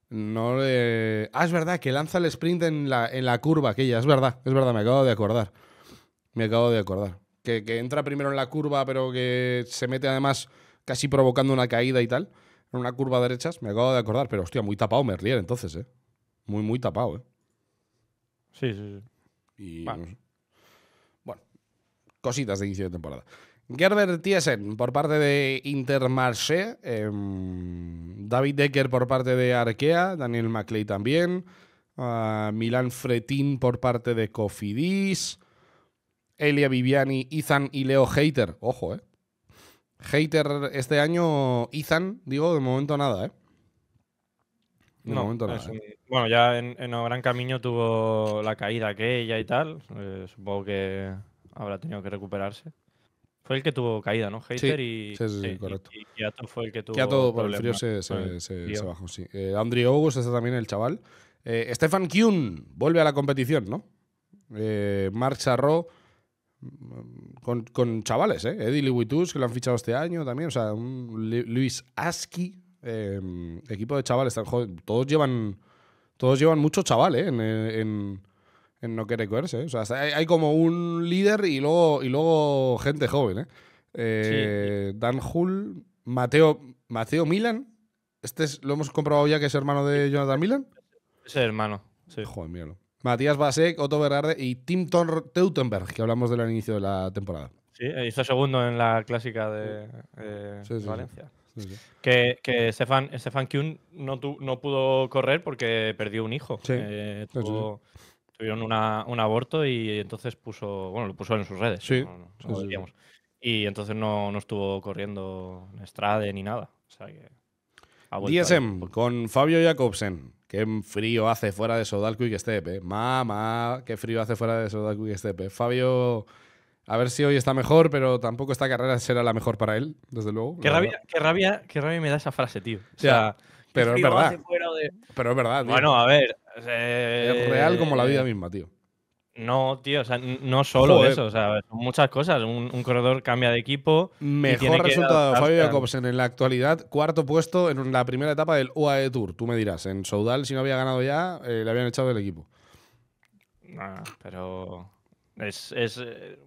No le. Ah, es verdad, que lanza el sprint en la, en la curva aquella, es verdad, es verdad, me acabo de acordar. Me acabo de acordar. Que, entra primero en la curva, pero que se mete además casi provocando una caída y tal. En una curva derecha. me acabo de acordar, pero hostia, muy tapado Merlier entonces, ¿eh? Muy, muy tapado, ¿eh? Sí, sí, sí. Y cositas de inicio de temporada. Gerber Thiesen por parte de Intermarché, eh, David Decker por parte de Arkea, Daniel McLeay también, Milan Fretin Fretín por parte de Cofidis, Elia Viviani, Ethan y Leo Hater. Ojo, eh. Hater este año, Ethan, digo, de momento nada, ¿eh? De momento nada. Eh. Bueno, ya en, Gran Camino tuvo la caída aquella y tal. Eh, supongo que habrá tenido que recuperarse. Fue el que tuvo caída, ¿no? Hater y, sí, sí, Y, fue el que tuvo. por el frío se, bajó, sí. Eh, August está también el chaval. Eh, Stefan Kuhn vuelve a la competición, ¿no? Eh, Marc Charro mm, con, con, chavales, ¿eh? Eddie Lewitus, que lo han fichado este año también. O sea, Luis Aski, em, equipo de chavales. Joder, todos llevan. Todos llevan mucho chaval, ¿eh? en, en no quiere coerse. ¿eh? hay, como un líder y luego, y luego gente joven. ¿eh? Eh, Dan Hull, Mateo, Mateo Milan. Este lo hemos comprobado ya que es hermano de Jonathan Milan. Es hermano, Matías Basek, Otto Berarde y Tim Teutenberg, que hablamos del inicio de la temporada. Sí, hizo segundo en la clásica de, Valencia. que, que Stefan, Stefan Kuhn no, pudo correr porque perdió un hijo. sí, Tuvieron un aborto y entonces puso, bueno, lo puso en sus redes. Sí. Y entonces no, estuvo corriendo en Strade ni nada. O sea con Fabio Jacobsen. Qué frío hace fuera de Sodal Quick Step. Estepe. Eh. Mamá, qué frío hace fuera de Sodal Quick-Step. Eh. Fabio, a ver si hoy está mejor, pero tampoco esta carrera será la mejor para él, desde luego. Qué, rabia, qué rabia, me da esa frase, tío. sea, pero, es verdad, pero es verdad. Bueno, a ver, eh, es real como la vida misma, tío. No, tío, no solo eso, son muchas cosas. Un, corredor cambia de equipo. Mejor resultado Fabio Jacobsen en la actualidad, cuarto puesto en la primera etapa del UAE Tour. Tú me dirás, en Soudal, si no había ganado ya, eh, le habían echado del equipo. Nah, pero es, eh,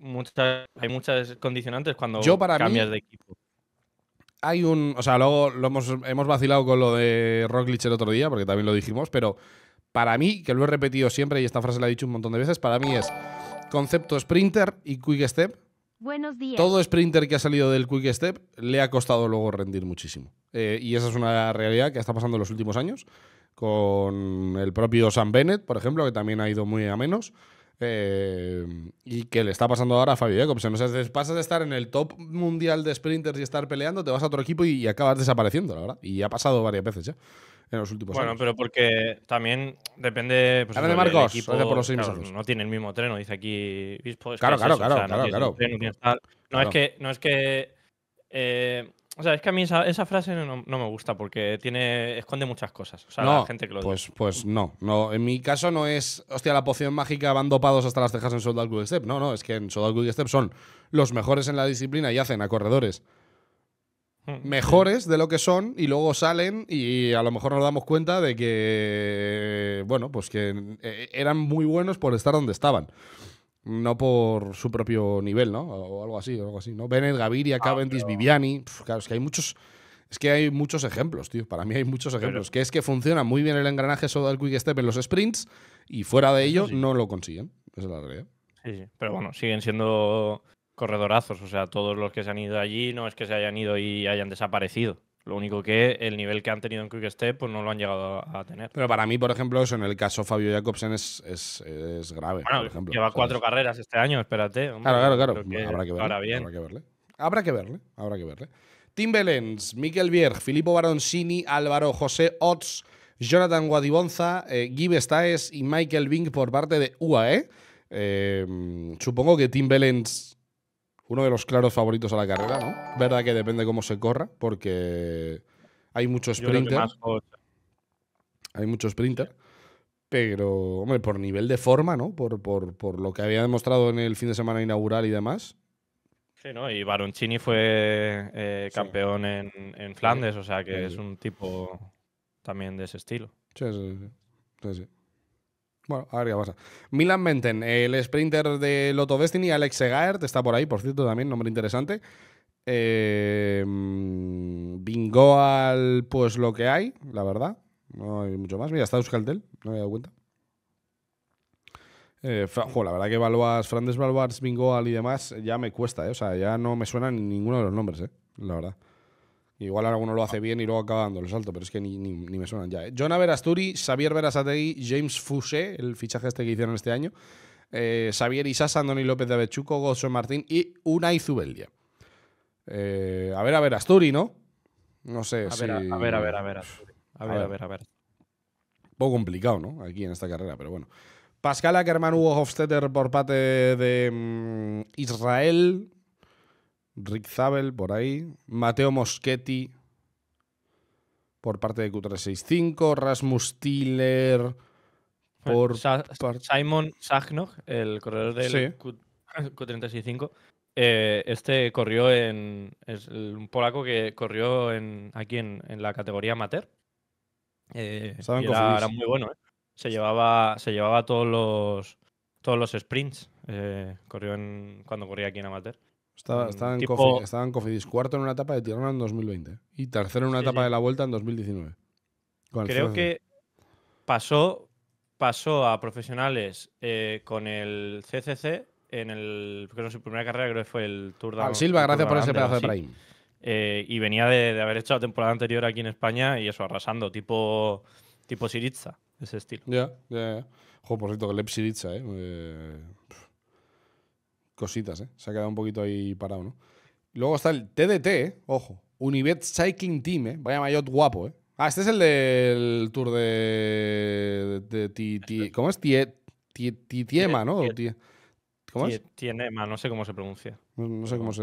hay muchas condicionantes cuando Yo para cambias de equipo. Hay un. O sea, luego hemos, hemos vacilado con lo de Roglic el otro día, porque también lo dijimos, pero para mí, que lo he repetido siempre y esta frase la he dicho un montón de veces, para mí es concepto sprinter y quick step. Buenos días. Todo sprinter que ha salido del quick step le ha costado luego rendir muchísimo. Eh, y esa es una realidad que está pasando en los últimos años con el propio Sam Bennett, por ejemplo, que también ha ido muy a menos. Eh, y que le está pasando ahora a Fabio Jacobsen. O sea, pasas de estar en el top mundial de sprinters y estar peleando, te vas a otro equipo y, y acabas desapareciendo, la verdad. Y ha pasado varias veces ya en los últimos años. Bueno, pero porque también depende. Pues, de Marcos, no tiene el mismo tren dice aquí claro, claro, claro, claro, No es que. No es que eh, o sea, es que a mí esa, frase no, me gusta porque tiene esconde muchas cosas. O sea, la gente que lo pues, dice. pues no, no. En mi caso no es, hostia, la poción mágica van dopados hasta las cejas en Soldat Good Step. No, no, es que en Soldado Good Step son los mejores en la disciplina y hacen a corredores Mm, mejores de lo que son y luego salen y a lo mejor nos damos cuenta de que, bueno, pues que eh, eran muy buenos por estar donde estaban. No por su propio nivel, ¿no? O algo así, o algo así, ¿no? Bennett, Gaviria, ah, Cavendish, Viviani. claro, es que hay muchos. Es que hay muchos ejemplos, tío. Para mí hay muchos ejemplos. Que es que funciona muy bien el engranaje solo del quick step en los sprints y fuera de ello no lo consiguen. es la realidad. Sí, sí. Pero bueno, siguen siendo corredorazos. O sea, todos los que se han ido allí no es que se hayan ido y hayan desaparecido. Lo único que el nivel que han tenido en Quick Step pues no lo han llegado a tener. Pero para mí, por ejemplo, eso en el caso Fabio Jacobsen es, grave. lleva cuatro carreras este año, espérate. claro, claro, claro. habrá, que verle, habrá que verle. Habrá que verle. Tim Belens, Miquel Bierg, Filippo Baronsini, Álvaro José Ots, Jonathan Guadibonza, eh, Guy Staes y Michael Bing por parte de UAE. Eh, supongo que Tim Belens uno de los claros favoritos a la carrera, ¿no? Verdad que depende cómo se corra, porque hay muchos sprinters, Hay muchos sprinter. Pero, hombre, por nivel de forma, ¿no? Por, lo que había demostrado en el fin de semana inaugural y demás, Sí, ¿no? Y Baroncini fue eh, campeón en, Flandes, o sea que es un tipo también de ese estilo. sí, sí. sí. Bueno, a ver pasa. Milan Menten, el sprinter de Lotto Destiny, Alex Segaert, está por ahí, por cierto, también, nombre interesante. Em, Bingoal, pues lo que hay, la verdad. No hay mucho más. Mira, está Euskaltel, no me he dado cuenta. Eh, la verdad que Balbas, Frandes Balbas, Bingoal y demás, ya me cuesta, eh. O sea, ya no me suenan ninguno de los nombres, eh, La verdad. Igual alguno lo hace bien y luego acaba dando el salto, pero es que ni, me suenan ya. ¿eh? John Averasturi, Xavier Verasategui, James Fouché, el fichaje este que hicieron este año, eh, Xavier Isasa, Andoni López de Avechuco, Gozo Martín y una Zubeldia. Eh, a ver, a ver, Asturi, ¿no? No sé a Ver, a ver, a ver, a ver, A, ver, a ver, Un poco complicado, ¿no? Aquí en esta carrera, pero bueno. Pascal Ackerman, Hugo Hofstetter por parte de mm, Israel, Rick Zabel por ahí, Mateo Moschetti por parte de Q365, Rasmus Tiller por Simon Sagnog, el corredor del Q 365 eh, este corrió en. Es un polaco que corrió en, aquí en, la categoría amateur. Eh, era, muy bueno, ¿eh? Se llevaba, se llevaba todos los todos los sprints. corrió en, cuando corría aquí en amateur. Mm, estaba, en Cofidis, cuarto en una etapa de tierra en 2020 ¿eh? y tercero en una etapa de la Vuelta en 2019. Creo que pasó, pasó a profesionales eh, con el CCC en el su primera carrera creo que fue el Tour de Al Silva, gracias por ese pedazo de Prime. Eh, y venía de, haber hecho la temporada anterior aquí en España y eso, arrasando, tipo, tipo Siritza, ese estilo. Ya, ya, yeah, por cierto, Lep Siritza, ¿eh? eh cositas, ¿eh? Se ha quedado un poquito ahí parado, ¿no? Luego está el TDT, ¿eh? ojo. Unibet Cycling Team, ¿eh? Vaya maillot guapo, ¿eh? Ah, este es el del tour de. de, ti, este. ¿Cómo es? ¿no? ¿Cómo es? Tienema, no sé cómo se pronuncia. No, sé cómo se,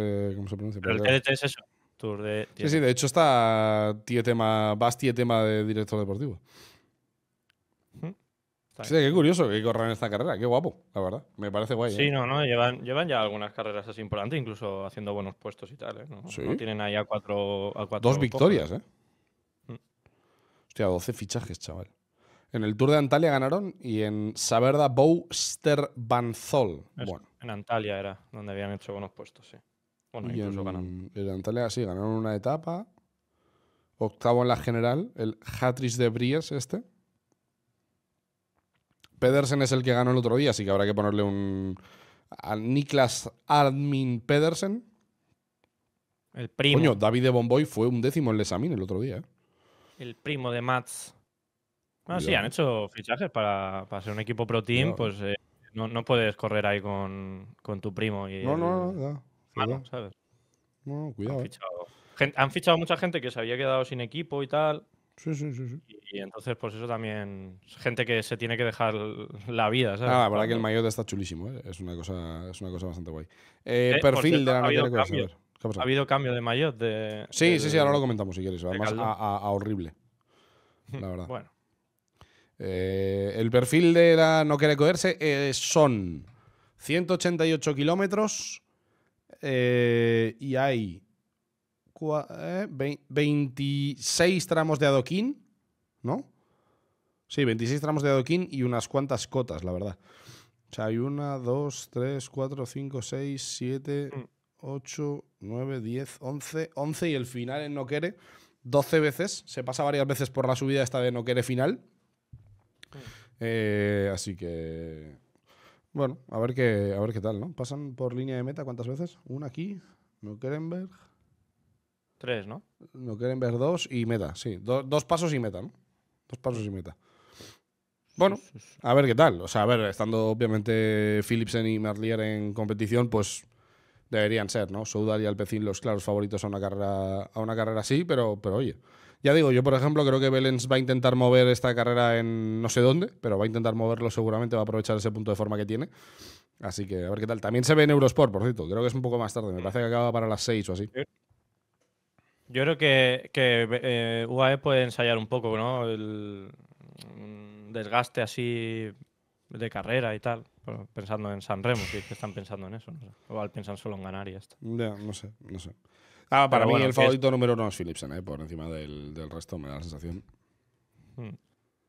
pronuncia. Pero, el TDT es eso. Tour de. Sí, sí, de hecho está Tietema. Vas Tietema de director deportivo. Sí, qué curioso que corran esta carrera, qué guapo, la verdad. Me parece guay. Sí, ¿eh? no, no, llevan, ya algunas carreras así importantes, incluso haciendo buenos puestos y tal, ¿eh? ¿No? tienen ahí a cuatro, Dos victorias, ¿eh? Mm. Hostia, 12 fichajes, chaval. En el Tour de Antalya ganaron y en Saberda Bouster Banzol. Bueno. En Antalya era donde habían hecho buenos puestos, sí. Bueno, incluso ganaron. En Antalya sí, ganaron una etapa. Octavo en la general, el Hatris de Bries este. Pedersen es el que ganó el otro día, así que habrá que ponerle un. A Niklas Admin Pedersen. El primo. Coño, David de Bomboy fue un décimo en el examen el otro día. ¿eh? El primo de Mats. Bueno, sí, han hecho fichajes para, para, ser un equipo pro team, pues eh, no, puedes correr ahí con, tu primo. Y no, no, no, mano, ¿sabes? No, cuidado. Han eh. fichado, han fichado mucha gente que se había quedado sin equipo y tal. Sí, sí, sí, Y, entonces, pues eso también. Gente que se tiene que dejar la vida, ¿sabes? Ah, la verdad que el maillot está chulísimo, ¿eh? es, una cosa, es una cosa bastante guay. Eh, eh perfil de la no que saber. Ha habido cambio de maillot. De, sí, sí, sí, ahora lo comentamos si quieres. Además, a, a, horrible. La verdad. bueno. Eh, el perfil de la no quiere cogerse son 188 kilómetros y hay 26 eh, tramos de adoquín, ¿no? Sí, 26 tramos de adoquín y unas cuantas cotas, la verdad. O sea, hay una, dos, tres, cuatro, cinco, seis, siete, mm. ocho, nueve, diez, once, once y el final en Noquere, doce veces. Se pasa varias veces por la subida esta de Noquere final. Mm. Eh, así que. Bueno, a ver, qué, a ver qué tal, ¿no? Pasan por línea de meta, ¿cuántas veces? Una aquí, Noquerenberg, Tres, ¿no? No quieren ver dos y meta, sí. dos pasos y meta, ¿no? Dos pasos y meta. Bueno, a ver qué tal. O sea, a ver, estando obviamente Philipsen y Marlier en competición, pues deberían ser, ¿no? Soudal y Alpecin los claros favoritos a una carrera, a una carrera así, pero, pero oye. Ya digo, yo por ejemplo creo que Belens va a intentar mover esta carrera en no sé dónde, pero va a intentar moverlo seguramente, va a aprovechar ese punto de forma que tiene. Así que a ver qué tal. También se ve en Eurosport, por cierto. Creo que es un poco más tarde. Me mm. parece que acaba para las seis o así. Yo creo que, UAE eh, e puede ensayar un poco, ¿no? El mm, desgaste así de carrera y tal, pensando en San Remo, si es que están pensando en eso. No sé. pensar solo en ganar y ya no sé, no sé. Ah, para mí el favorito número uno es Philipsen, ¿eh? por encima del, resto, me da la sensación. Mm.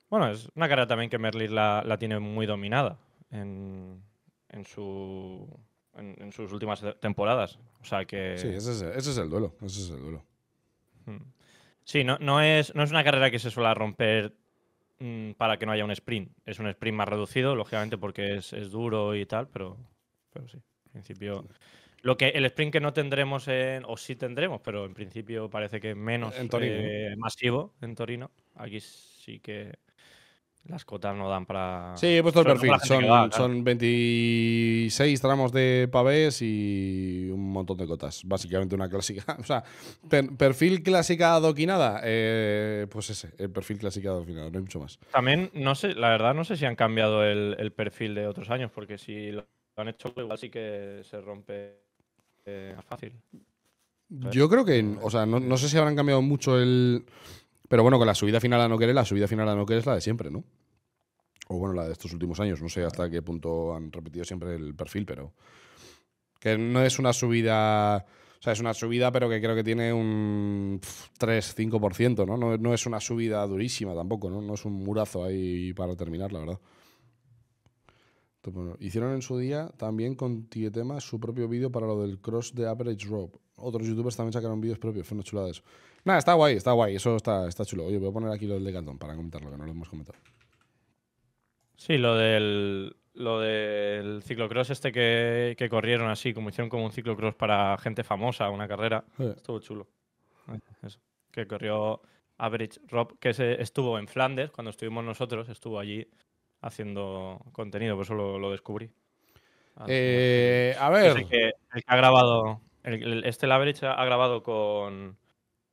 Bueno, es una carrera también que Merlis la, tiene muy dominada en, en su en, sus últimas temporadas. O sea que. Sí, ese es, ese es el duelo. Ese es el duelo. Mm. Sí, no, no, es, no es una carrera que se suele romper mm, para que no haya un sprint. Es un sprint más reducido, lógicamente, porque es, duro y tal, pero, sí, en principio. Lo que el sprint que no tendremos en, o sí tendremos, pero en principio parece que menos eh, masivo en Torino. Aquí sí que las cotas no dan para. Sí, he puesto el perfil. Son, 26 tramos de pavés y un montón de cotas. Básicamente una clásica. O sea, perfil clásica adoquinada. Eh, pues ese, el perfil clásica adoquinada, no hay mucho más. También, no sé, la verdad, no sé si han cambiado el, perfil de otros años, porque si lo han hecho, igual sí que se rompe eh, más fácil. Yo creo que, o sea, no, no sé si habrán cambiado mucho el. Pero bueno, con la subida final a no la subida final a no es la de siempre, ¿no? O bueno, la de estos últimos años. No sé hasta qué punto han repetido siempre el perfil, pero. Que no es una subida. O sea, es una subida, pero que creo que tiene un 3-5%, ¿no? ¿no? es una subida durísima tampoco, ¿no? No es un murazo ahí para terminar, la verdad. hicieron en su día también con Tietema su propio vídeo para lo del cross de Average Rob. Otros youtubers también sacaron vídeos propios, fue una chulada eso. Nada, está guay, está guay. Eso está, chulo. Oye, voy a poner aquí lo del Decathlon para comentarlo, que no lo hemos comentado. Sí, lo del, lo del ciclocross este que, corrieron así, como hicieron como un ciclocross para gente famosa, una carrera. Estuvo chulo. Que corrió Average Rob, que estuvo en Flandes cuando estuvimos nosotros, estuvo allí haciendo contenido, por eso lo, descubrí. Eh, a ver. el ha grabado, este ha grabado con,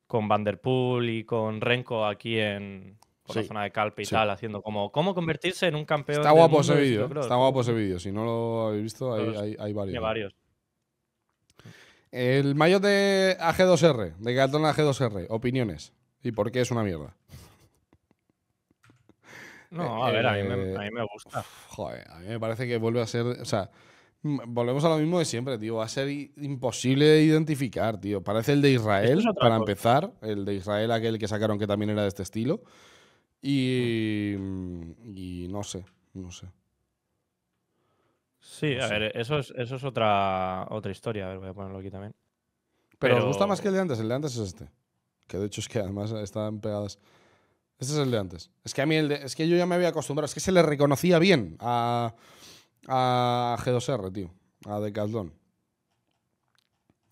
con Vanderpool y con Renko aquí en la zona de Calpe y tal, haciendo como cómo convertirse en un campeón. Está guapo ese vídeo, está guapo ese vídeo. Si no lo habéis visto, hay, varios. El mayo de AG2R, de Galton AG2R, opiniones. ¿Y por qué es una mierda? No, a ver, a mí, me, eh, a mí me gusta. Joder, a mí me parece que vuelve a ser. O sea, Volvemos a lo mismo de siempre, tío. Va a ser imposible identificar, tío. Parece el de Israel, para empezar. El de Israel, aquel que sacaron que también era de este estilo. Y, y no sé, no sé. Sí, a ver, eso es, eso es otra, otra historia. A ver, voy a ponerlo aquí también. Pero, me gusta más que el de antes. El de antes es este. Que de hecho es que además están pegadas. Este es el de antes. Es que a mí el es que yo ya me había acostumbrado. Es que se le reconocía bien a a G2R, tío. A Decathlon.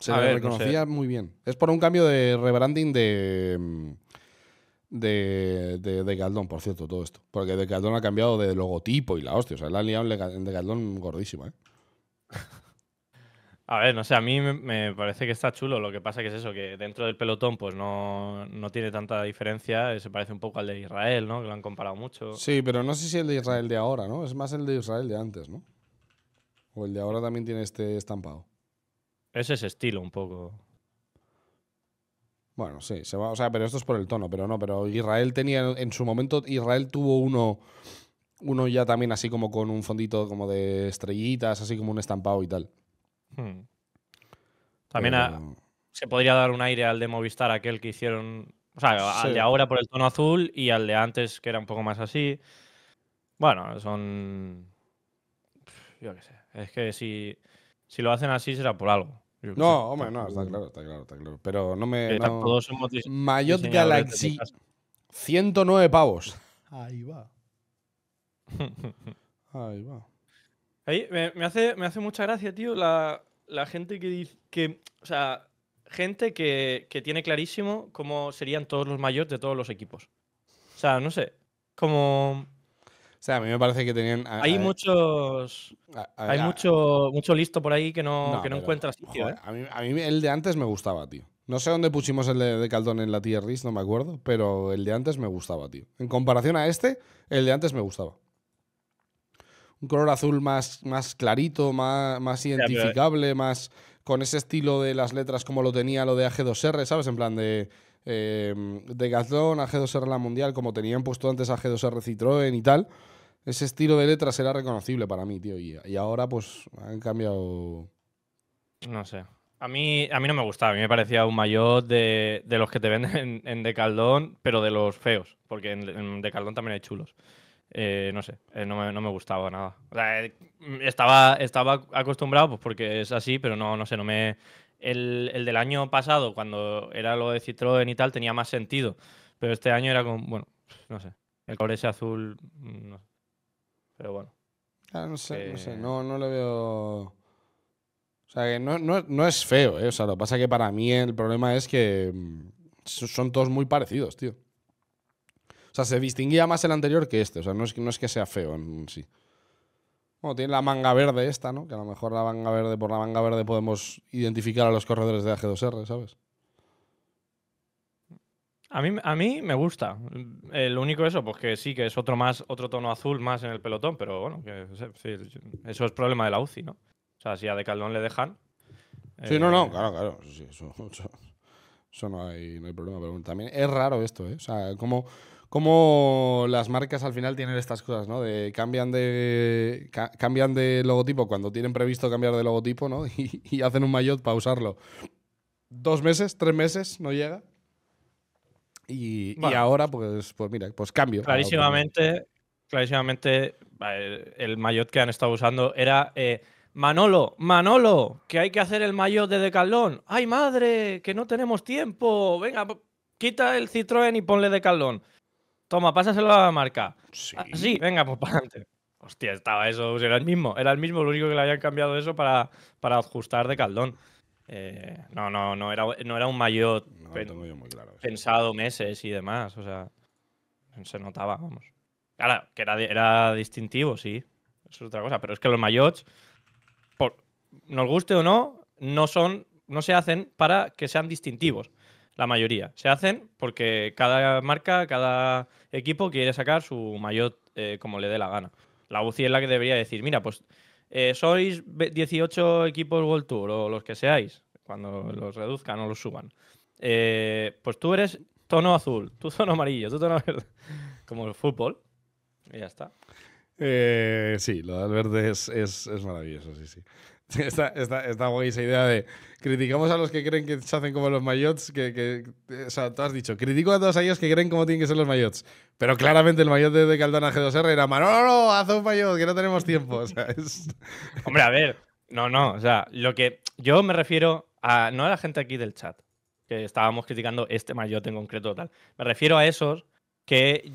Se reconocía muy bien. Es por un cambio de rebranding de. De, de por cierto, todo esto. Porque Caldón ha cambiado de logotipo y la hostia. O sea, la han liado en Decathlon gordísima, ¿eh? A ver, no sé, a mí me parece que está chulo. Lo que pasa que es eso, que dentro del pelotón pues no, tiene tanta diferencia. Eh, se parece un poco al de Israel, ¿no? Que lo han comparado mucho. Sí, pero no sé si el de Israel de ahora, ¿no? Es más el de Israel de antes, ¿no? O el de ahora también tiene este estampado. Es ese estilo un poco. Bueno, sí, se va, o sea, pero esto es por el tono, pero no, pero Israel tenía, en su momento Israel tuvo uno, uno ya también así como con un fondito como de estrellitas, así como un estampado y tal. Hmm. También se podría dar un aire al de Movistar, aquel que hicieron, o sea, al de ahora por el tono azul y al de antes que era un poco más así. Bueno, son... Yo qué sé. Es que si, lo hacen así será por algo. No, hombre, no, está claro, está claro, está claro. Pero no me. No. Galaxy, 109 pavos. Ahí va. Ahí va. Ahí me, hace, me hace mucha gracia, tío, la, gente que dice que, o sea, gente que, tiene clarísimo cómo serían todos los mayores de todos los equipos. O sea, no sé, como... O sea, a mí me parece que tenían... hay muchos... hay mucho, mucho listo por ahí que no, encuentras sitio, ¿eh? mí, a, mí, el de antes me gustaba, tío. No sé dónde pusimos el de, de Caldón en la tier no me acuerdo, pero el de antes me gustaba, tío. En comparación a este, el de antes me gustaba color azul más, más clarito, más, más identificable, más con ese estilo de las letras como lo tenía lo de AG2R, ¿sabes? En plan de, eh, de Gazlón, AG2R la Mundial, como tenían puesto antes AG2R Citroën y tal. Ese estilo de letras era reconocible para mí, tío. Y, ahora, pues, han cambiado. No sé. A mí, a mí no me gustaba, a mí me parecía un mayor de, los que te venden en, de caldón pero de los feos, porque en, de caldón también hay chulos. Eh, no sé, eh, no, me, gustaba nada. Eh, estaba, estaba acostumbrado pues porque es así, pero no, no sé, no me... El, del año pasado, cuando era lo de Citroën y tal, tenía más sentido. Pero este año era con bueno, no sé. El color ese azul, mm, Pero bueno. Ah, no sé, no sé, no, no le veo... O sea, que no, no, no es feo, ¿eh? O sea, lo que pasa es que para mí el problema es que mm, son todos muy parecidos, tío. O sea, se distinguía más el anterior que este. O sea, no es, no es que sea feo en sí. Bueno, tiene la manga verde esta, ¿no? Que a lo mejor la manga verde, por la manga verde podemos identificar a los corredores de AG2R, ¿sabes? A mí, a mí me gusta. el eh, lo único eso, pues que sí, que es otro más, otro tono azul más en el pelotón, pero bueno, eso es problema de la UCI, ¿no? O sea, si a Decaldón le dejan. Sí, no, no, eh, claro, claro. Sí, eso. Eso no hay, no hay problema, pero también es raro esto, ¿eh? O sea, como, las marcas al final tienen estas cosas, ¿no? De cambian de cambian de logotipo cuando tienen previsto cambiar de logotipo, ¿no? Y, hacen un maillot para usarlo. Dos meses, tres meses, no llega. Y, ahora, pues, pues mira, pues cambio. Ah, clarísimamente, clarísimamente, el maillot que han estado usando era eh, Manolo, Manolo, que hay que hacer el maillot de Decalón. ¡Ay, madre! Que no tenemos tiempo. Venga, quita el Citroën y ponle Caldón. Toma, pásaselo a la marca. Sí. Ah, venga, pues para Hostia, estaba eso, pues era el mismo, era el mismo, lo único que le habían cambiado eso para, para ajustar de caldón. Eh, no, no, no era, no era un maillot pensado meses y demás, o sea, se notaba, vamos. Claro, que era, distintivo, sí, es otra cosa, pero es que los maillots, nos guste o no, no son, no se hacen para que sean distintivos. La mayoría. Se hacen porque cada marca, cada equipo quiere sacar su mayor eh, como le dé la gana. La UCI es la que debería decir, mira, pues eh, sois 18 equipos World Tour o los que seáis, cuando los reduzcan o los suban. Eh, pues tú eres tono azul, tú tono amarillo, tú tono verde. Como el fútbol. Y ya está. sí, lo del verde es, maravilloso, sí, sí. Está, está, guay esa idea de criticamos a los que creen que se hacen como los mayots, que, eh, o sea, tú has dicho, critico a todos aquellos que creen como tienen que ser los mayots, pero claramente el mayot de, de Caldana G2R era no, haz un mayot, que no tenemos tiempo. Hombre, a ver, no, no, o sea, lo que yo me refiero a, no a la gente aquí del chat, que estábamos criticando este mayot en concreto tal, me refiero a esos que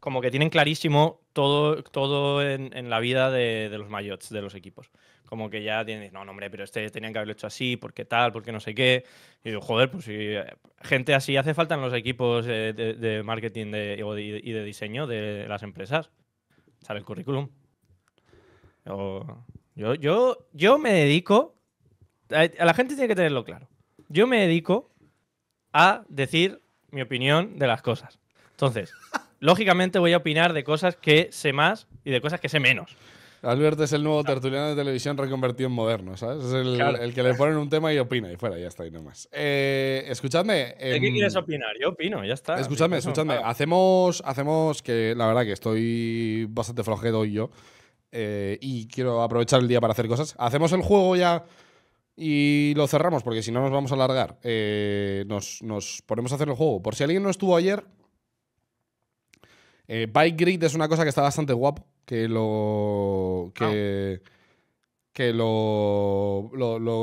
como que tienen clarísimo todo, todo en, la vida de, de los mayots, de los equipos. Como que ya tienen, no, hombre, pero este tenían que haberlo hecho así, porque tal, porque no sé qué. Y digo, joder, pues si eh, gente así hace falta en los equipos eh, de, marketing de, y de diseño de las empresas. Sale el currículum. Yo, yo, yo, yo me dedico. A la gente tiene que tenerlo claro. Yo me dedico a decir mi opinión de las cosas. Entonces, lógicamente voy a opinar de cosas que sé más y de cosas que sé menos. Albert es el nuevo tertuliano de televisión reconvertido en moderno, ¿sabes? Es el, que le ponen un tema y opina y fuera, ya está, y nomás. Eh, escuchadme. qué em, quieres opinar? Yo opino, ya está. Escuchadme, escuchadme. Hacemos, hacemos que, la verdad, que estoy bastante flojedo yo eh, y quiero aprovechar el día para hacer cosas. Hacemos el juego ya y lo cerramos porque si no nos vamos a alargar. Eh, nos, ponemos a hacer el juego. Por si alguien no estuvo ayer, eh, Bike Grid es una cosa que está bastante guapo que lo. Ah. que. que lo,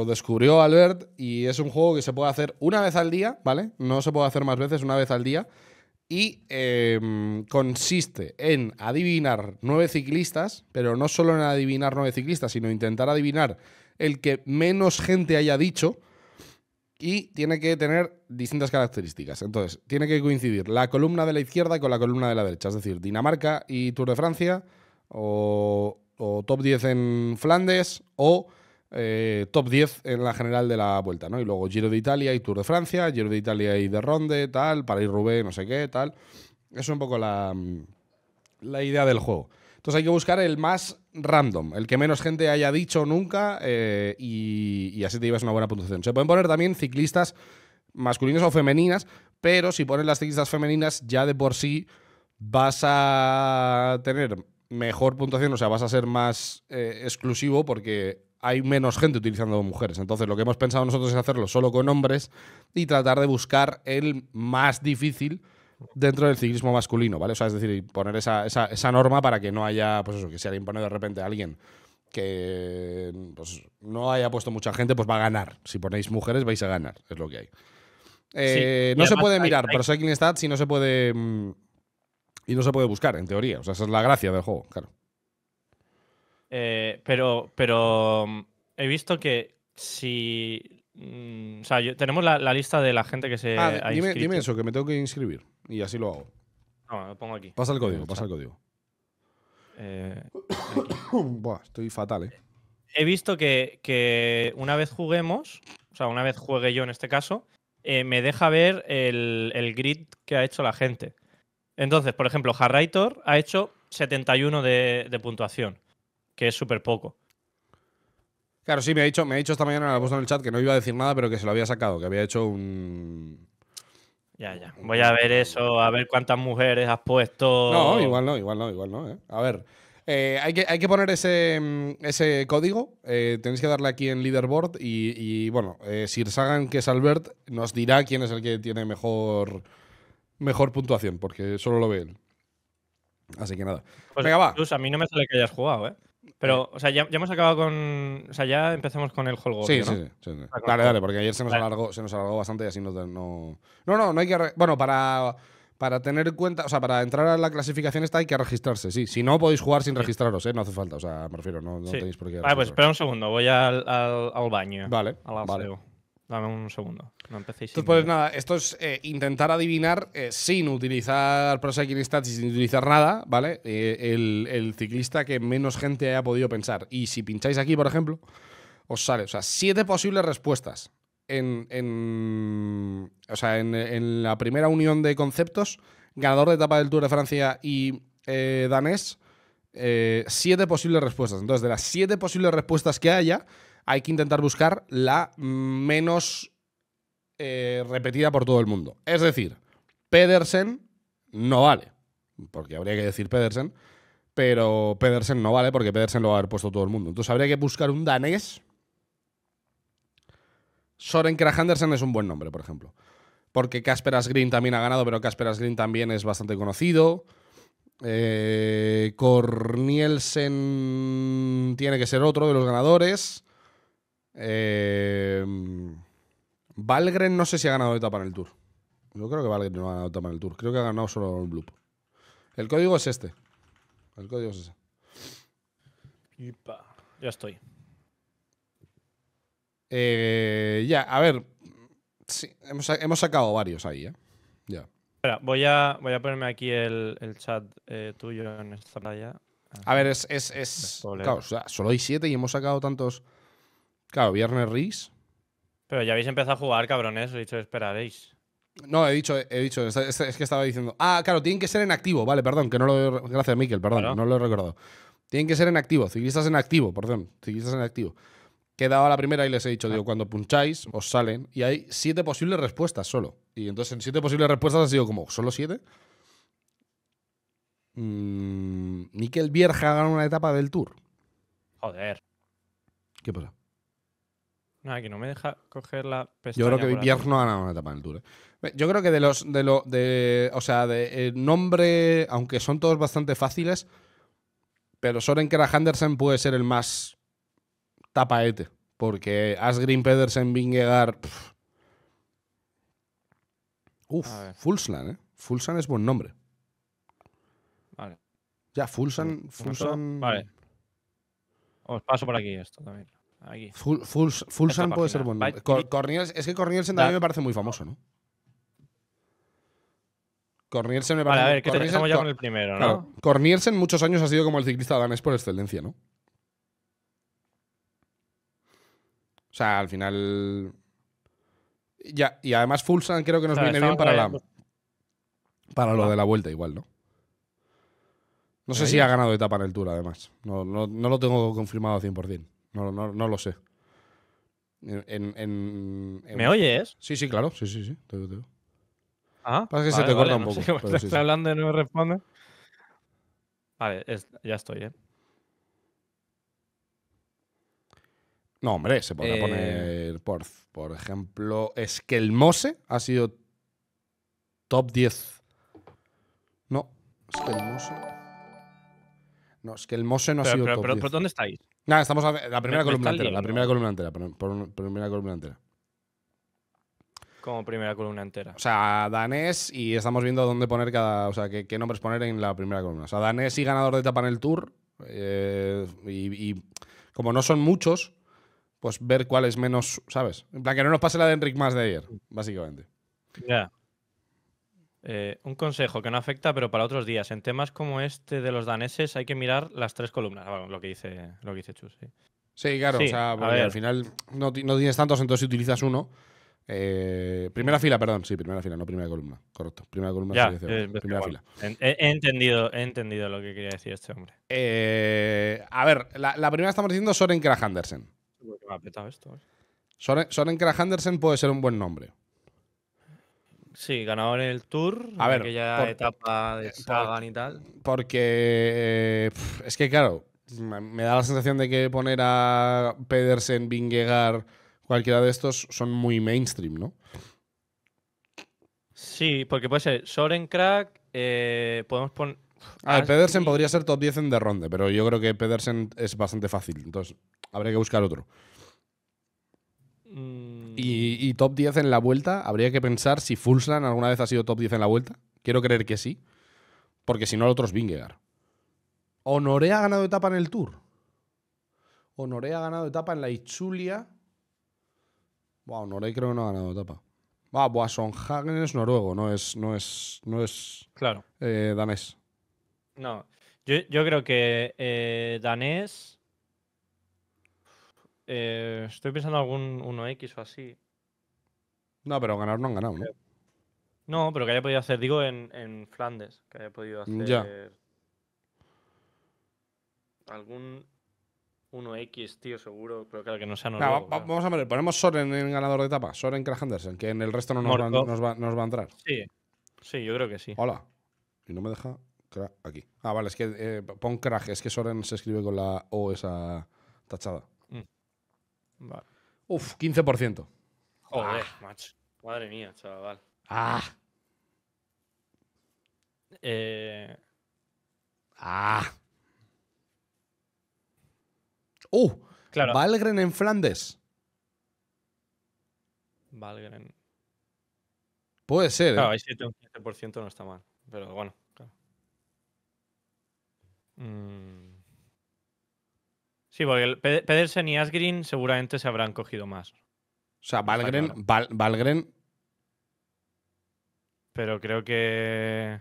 descubrió Albert y es un juego que se puede hacer una vez al día, ¿vale? No se puede hacer más veces, una vez al día. Y em, consiste en adivinar nueve ciclistas, pero no solo en adivinar nueve ciclistas, sino intentar adivinar el que menos gente haya dicho y tiene que tener distintas características. Entonces, tiene que coincidir la columna de la izquierda con la columna de la derecha, es decir, Dinamarca y Tour de Francia, o, top 10 en Flandes o eh, top 10 en la general de la vuelta, ¿no? Y luego Giro de Italia y Tour de Francia, Giro de Italia y de Ronde, tal, para ir no sé qué, tal. es un poco mm, la, idea del juego. Entonces hay que buscar el más random, el que menos gente haya dicho nunca eh, y, y, así te llevas una buena puntuación. Se pueden poner también ciclistas masculinas o femeninas, pero si pones las ciclistas femeninas ya de por sí vas a tener mejor puntuación, o sea, vas a ser más eh, exclusivo porque hay menos gente utilizando mujeres. Entonces, lo que hemos pensado nosotros es hacerlo solo con hombres y tratar de buscar el más difícil dentro del ciclismo masculino, ¿vale? O sea, es decir, poner esa, esa, esa norma para que no haya, pues eso, que se haya impone de repente a alguien que pues, no haya puesto mucha gente, pues va a ganar. Si ponéis mujeres, vais a ganar, es lo que hay. Eh, no se puede mirar, mm, pero sé quién está, si no se puede... Y no se puede buscar, en teoría. O sea, esa es la gracia del juego, claro. Eh, pero, pero mm, he visto que si. Mm, o sea, tenemos la, lista de la gente que se. Ah, dime, dime eso, que me tengo que inscribir. Y así lo hago. No, lo pongo aquí. Pasa el código, pasa el código. Eh, Buah, estoy fatal, eh. He visto que, una vez juguemos, o sea, una vez juegue yo en este caso, eh, me deja ver el, el, grid que ha hecho la gente. Entonces, por ejemplo, Harraitor ha hecho 71 de, puntuación, que es súper poco. Claro, sí, me ha dicho, me ha dicho esta mañana la puesto en el chat que no iba a decir nada, pero que se lo había sacado, que había hecho un. Ya, ya. Voy a ver eso, a ver cuántas mujeres has puesto. No, igual no, igual no, igual no. ¿eh? A ver. Eh, hay, que, hay, que, poner ese, mm, ese código. Eh, tenéis que darle aquí en Leaderboard. Y, y bueno, Sir Sagan, que es Albert, nos dirá quién es el que tiene mejor mejor puntuación, porque solo lo ve él. Así que nada. Pues Venga, va. a mí no me sale que hayas jugado, ¿eh? Pero, eh. o sea, ya, ya, hemos acabado con. O sea, ya empezamos con el juego Sí, ¿no? sí, sí, sí, ah, Dale, dale, porque ayer se nos, alargó, se nos alargó bastante y así no. No, no, no, no hay que. Bueno, para, para tener cuenta, o sea, para entrar a la clasificación esta hay que registrarse, sí. Si no, podéis jugar sin registraros, ¿eh? No hace falta, o sea, me refiero, no, no tenéis por qué. Vale, pues espera un segundo, voy al, al, baño. Vale. Al vale. Dame un segundo. No empecéis. Pues nada, esto es eh, intentar adivinar eh, sin utilizar Procycling Stats y sin utilizar nada, ¿vale? Eh, el, ciclista que menos gente haya podido pensar. Y si pincháis aquí, por ejemplo, os sale, o sea, siete posibles respuestas. En, en, la primera unión de conceptos, ganador de etapa del Tour de Francia y danés, siete posibles respuestas. Entonces, de las siete posibles respuestas que haya, hay que intentar buscar la menos eh, repetida por todo el mundo. Es decir, Pedersen no vale, porque habría que decir Pedersen, pero Pedersen no vale porque Pedersen lo va a haber puesto todo el mundo. Entonces habría que buscar un danés. Soren Krah es un buen nombre, por ejemplo. Porque Casper Green también ha ganado, pero Casper Green también es bastante conocido. Eh, Cornielsen tiene que ser otro de los ganadores. Eh, Valgren no sé si ha ganado etapa en el Tour. Yo creo que Valgren no ha ganado etapa en el Tour. Creo que ha ganado solo el Bloop. El código es este. El código es ese. Ya estoy. Eh, ya, a ver. Sí, hemos, sacado varios ahí, ¿eh? Ya. voy a, voy a ponerme aquí el, chat eh, tuyo en esta playa. A ver, es. es, es solo hay siete y hemos sacado tantos. Claro, viernes RIS. Pero ya habéis empezado a jugar, cabrones. he dicho, esperaréis. No, he dicho, he dicho, es, que estaba diciendo. Ah, claro, tienen que ser en activo. Vale, perdón, que no lo he, Gracias, Miquel, perdón, no lo he recordado. Tienen que ser en activo, ciclistas en activo, perdón, ciclistas en activo. Quedaba he dado la primera y les he dicho, digo, ah. cuando puncháis, os salen. Y hay siete posibles respuestas solo. Y entonces en siete posibles respuestas ha sido como, ¿solo siete? Mm, Miquel Vierja gana una etapa del Tour. Joder. ¿Qué pasa? Nada, que no me deja coger la pestaña. Yo creo que no ha ganado una etapa en el Tour. Yo creo que de los. De lo, de, o sea, de nombre, aunque son todos bastante fáciles, pero Soren Kera Henderson puede ser el más tapaete. Porque Asgrim Pedersen, Vingegaard. Uf, Fulsan, ¿eh? Fulsan es buen nombre. Vale. Ya, Fulsan. Fulsan... Vale. Os paso por aquí esto también. Aquí. Full, puede ser bueno. es que Cornielsen también me parece muy famoso, ¿no? Cornielsen me parece. ver, que te ya con el primero, ¿no? Cornielsen muchos años ha sido como el ciclista danés por excelencia, ¿no? O sea, al final. Ya, y además Fulsan creo que nos viene bien para la. Para lo ah. de la vuelta, igual, ¿no? No sé si ha ganado etapa en el Tour, además. No, no lo tengo confirmado 100%. No, no, no lo sé. En, ¿Me oyes? Sí, sí, claro. Sí, sí, sí. Te, te... Ah, Pasa que se te corta un poco. No hablando y no me responde. Vale, ya estoy, ¿eh? No, hombre, se podría eh. poner, por, por ejemplo, Esquelmose ha sido top 10. No, Esquelmose. No, Esquelmose no ha sido top 10. ¿Pero dónde estáis? estamos la primera columna entera. La primera columna entera. Por, primera columna entera. Como primera columna entera. O sea, danés y estamos viendo dónde poner cada. O sea, qué, nombres poner en la primera columna. O sea, danés y ganador de etapa en el Tour. Eh, y, como no son muchos, pues ver cuál es menos, ¿sabes? En plan, que no nos pase la de Enric más de ayer, básicamente. Ya. Eh, un consejo que no afecta, pero para otros días. En temas como este de los daneses hay que mirar las tres columnas. Ah, lo que dice, lo dice Chus. Sí, claro. o sea, al final no, tienes tantos, entonces utilizas uno. Eh, primera mm. fila, perdón. Sí, primera fila, no primera columna. Correcto. Primera columna. Eh, primera fila. He, entendido, he entendido lo que quería decir este hombre. a ver, la, primera estamos diciendo Soren Krah Andersen. Me ha petado esto. Soren, Soren Krah Andersen puede ser un buen nombre. Sí, ganador en el Tour, a ver, aquella etapa de Sagan y tal. Porque eh, es que, claro, me da la sensación de que poner a Pedersen, Bingegar, cualquiera de estos son muy mainstream, ¿no? Sí, porque puede ser Soren Crack, eh, podemos poner... A ver, Pedersen podría ser top 10 en de ronde, pero yo creo que Pedersen es bastante fácil, entonces habría que buscar otro. Mm, y, top 10 en la vuelta, habría que pensar si Fulslan alguna vez ha sido top 10 en la vuelta. Quiero creer que sí, porque si no, el otro es Vingegaard. Honoré ha ganado etapa en el Tour. Honoré ha ganado etapa en la Ichulia. Buah, Honoré creo que no ha ganado etapa. Ah, Boasson es noruego, no es, no es, no es claro. Eh, danés. No, yo, creo que eh, danés eh, estoy pensando en algún 1X o así. No, pero ganar no han ganado, ¿no? No, pero que haya podido hacer, digo, en, Flandes, que haya podido mm, hacer ya. algún 1X, tío, seguro, pero que no sea normal. vamos a ver, ponemos Soren en ganador de etapa, Soren Kraj Andersen, que en el resto no nos va, a entrar. Sí, sí, yo creo que sí. Hola. Y no me deja aquí. Ah, vale, es que eh, pon Kraj, es que Soren se escribe con la O esa tachada. Uf, 15%. Joder, ah. macho. Madre mía, chaval. Ah. Eh... Ah. Uh, claro. Valgren en Flandes. Valgren. Puede ser. Claro, hay 7 15% no está mal. Pero bueno, claro. Mmm... Sí, porque Pedersen y Asgreen seguramente se habrán cogido más. O sea, Valgren. Valgren... Pero creo que.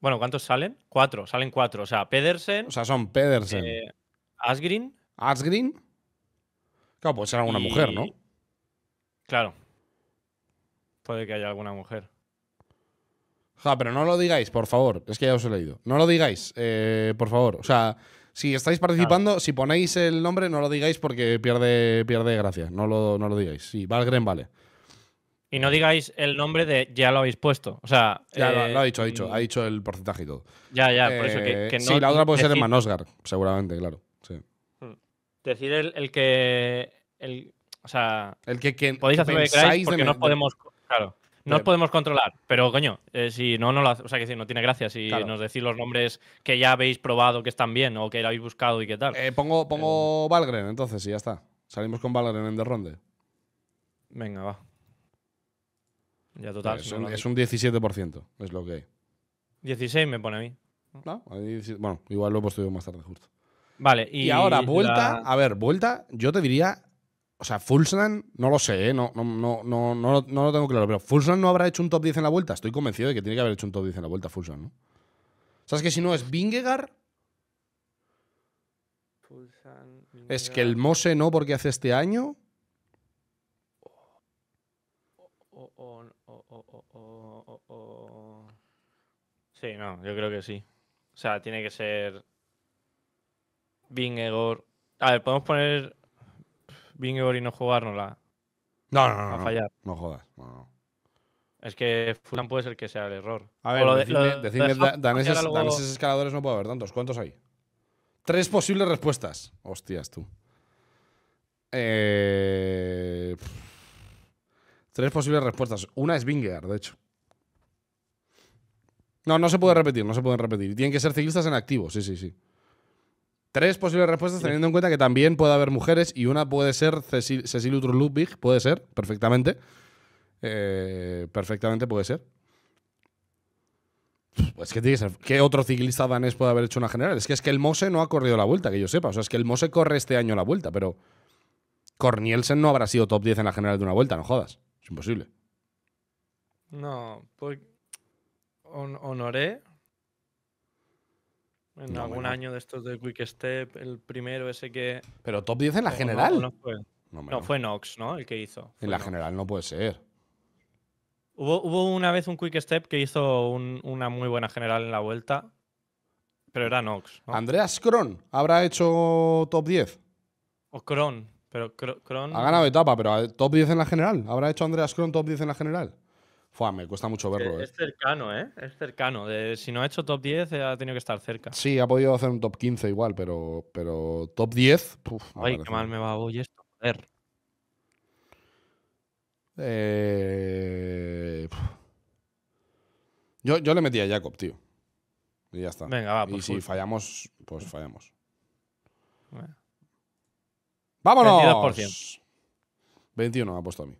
Bueno, ¿cuántos salen? Cuatro, salen cuatro. O sea, Pedersen. O sea, son Pedersen. Asgrin. Eh, Asgreen. Asgreen. Claro, puede ser alguna mujer, ¿no? Claro. Puede que haya alguna mujer. Ja, pero no lo digáis, por favor. Es que ya os he leído. No lo digáis, eh, por favor. O sea, si estáis participando, si ponéis el nombre, no lo digáis porque pierde, pierde gracia. No lo, no lo digáis. sí, Valgren vale. Y no digáis el nombre de ya lo habéis puesto. O sea. Ya lo, ha eh, dicho, ha dicho, ha dicho el porcentaje y todo. Ya, ya, por eso que, eh, no Sí, la otra puede ser de Manosgar, seguramente, claro. Hmm. Decir el, que. El, o sea. El que, que podéis hacer porque no podemos. Claro. No os podemos controlar, pero coño, eh, si no, no o sea, que si no tiene gracia si nos decís los nombres que ya habéis probado que están bien o que lo habéis buscado y qué tal. Eh, pongo pongo Valgren entonces y ya está. Salimos con Valgren en The Ronde. Venga, va. Ya pues total. es, un, 17%, es lo que hay. 16 me pone a mí. No, bueno, igual lo he puesto yo más tarde justo. Vale, y, y ahora, vuelta, a ver, vuelta, yo te diría o sea, Fulsan, no lo sé, ¿eh? no, no, no, lo tengo claro, pero ¿Fulsan no habrá hecho un top 10 en la vuelta. Estoy convencido de que tiene que haber hecho un top 10 en la vuelta Fulsan. ¿no? ¿Sabes que si no es Vingegar? Es que el Mose no, porque hace este año. Sí, no, yo creo que sí. O sea, tiene que ser Vingegaard. A ver, podemos poner Vingegaard y no jugar, No, no, no. A fallar. No, jodas. Es que Fulham puede ser que sea el error. A ver, decidme, de, daneses, escaladores no puede haber tantos. ¿Cuántos hay? Tres posibles respuestas. Hostias, tú. Eh, tres posibles respuestas. Una es Vingegaard, de hecho. No, no se puede repetir, no se pueden repetir. Tienen que ser ciclistas en activo, sí, sí, sí. Tres posibles respuestas teniendo en cuenta que también puede haber mujeres y una puede ser Cecil, Cecil ludwig puede ser, perfectamente. Eh, perfectamente puede ser. Pues que que ¿Qué otro ciclista danés puede haber hecho una general? Es que es que el Mose no ha corrido la vuelta, que yo sepa. O sea, es que el Mose corre este año la vuelta, pero Cornielsen no habrá sido top 10 en la general de una vuelta, no jodas. Es imposible. No, pues. Honoré en algún año de estos de Quick Step, el primero ese que. Pero top 10 en la general. No, fue. Nox, ¿no? El que hizo. en la general no puede ser. Hubo, una vez un Quick Step que hizo una muy buena general en la vuelta, pero era Nox. Andreas Kron habrá hecho top 10. O Kron, pero Kron. Ha ganado etapa, pero eh, top 10 en la general. ¿Habrá hecho Andreas Kron top 10 en la general? me cuesta mucho verlo. Es, eh. cercano, ¿eh? Es cercano. De, si no ha hecho top 10, eh, ha tenido que estar cerca. Sí, ha podido hacer un top 15 igual, pero, pero top 10. Ay, qué mal me va hoy esto. Joder. Eh, yo, le metí a Jacob, tío. Y ya está. Venga, va, y pues si fallamos, pues fallamos. ¡Vámonos! 22%. 21 ha puesto a mí.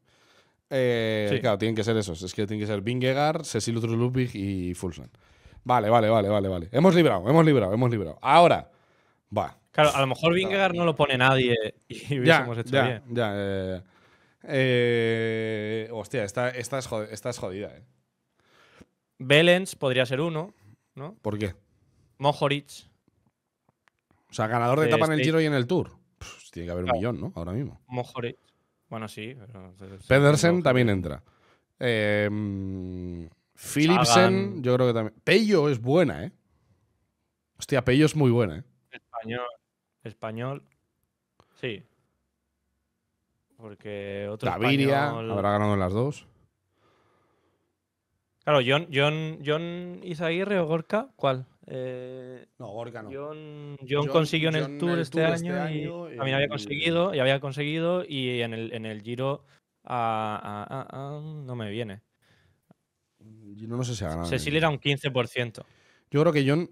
Eh, sí. Claro, tienen que ser esos. Es que tienen que ser Vingegaard, Cecil Ludwig y Fulsan. Vale, vale, vale, vale, vale. Hemos librado, hemos librado, hemos librado. Ahora, va. Claro, a lo mejor Vingegaard no lo pone nadie y hubiésemos ya, hecho bien. Ya, ya, eh, hostia, esta, es jodida, eh. Belens podría ser uno, ¿no? ¿Por qué? Mojoric. O sea, ganador de, eh, etapa en el este. Giro y en el Tour. tiene que haber un millón, ¿no? Ahora mismo. Mojoric. Bueno, sí. Pedersen también entra. Em, Philipsen, yo creo que también. Pello es buena, ¿eh? Hostia, Pello es muy buena, ¿eh? Español. Español. Sí. Porque otro Gaviria habrá ganado en las dos. Claro, John, John, John Izaguirre o Gorka, ¿cuál? Eh, no, Gorka no. John, consiguió en el, tour, este año, este y, había conseguido y había conseguido y en el, en el Giro a. no me viene. No, no sé si ha ganado. Cecil era un 15%. Yo creo que John,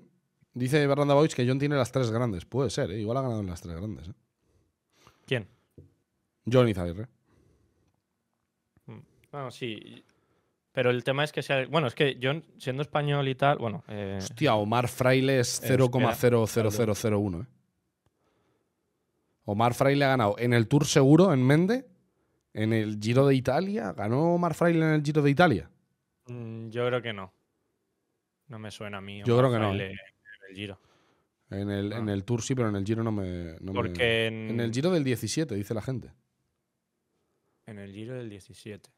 dice Bernardo Boys que John tiene las tres grandes. Puede ser, ¿eh? igual ha ganado en las tres grandes. ¿eh? ¿Quién? John Zavirre. Bueno, mm. ah, sí. Pero el tema es que, sea, bueno, es que yo siendo español y tal, bueno. Eh, Hostia, Omar Fraile es 0,00001. Eh, eh. Omar Fraile ha ganado en el Tour Seguro en Mende, en el Giro de Italia. ¿Ganó Omar Fraile en el Giro de Italia? Mm, yo creo que no. No me suena a mí. yo creo que no. En el Giro. En ah. el, Tour sí, pero en el Giro no me. Porque En... en el Giro del 17, dice la gente. En el Giro del 17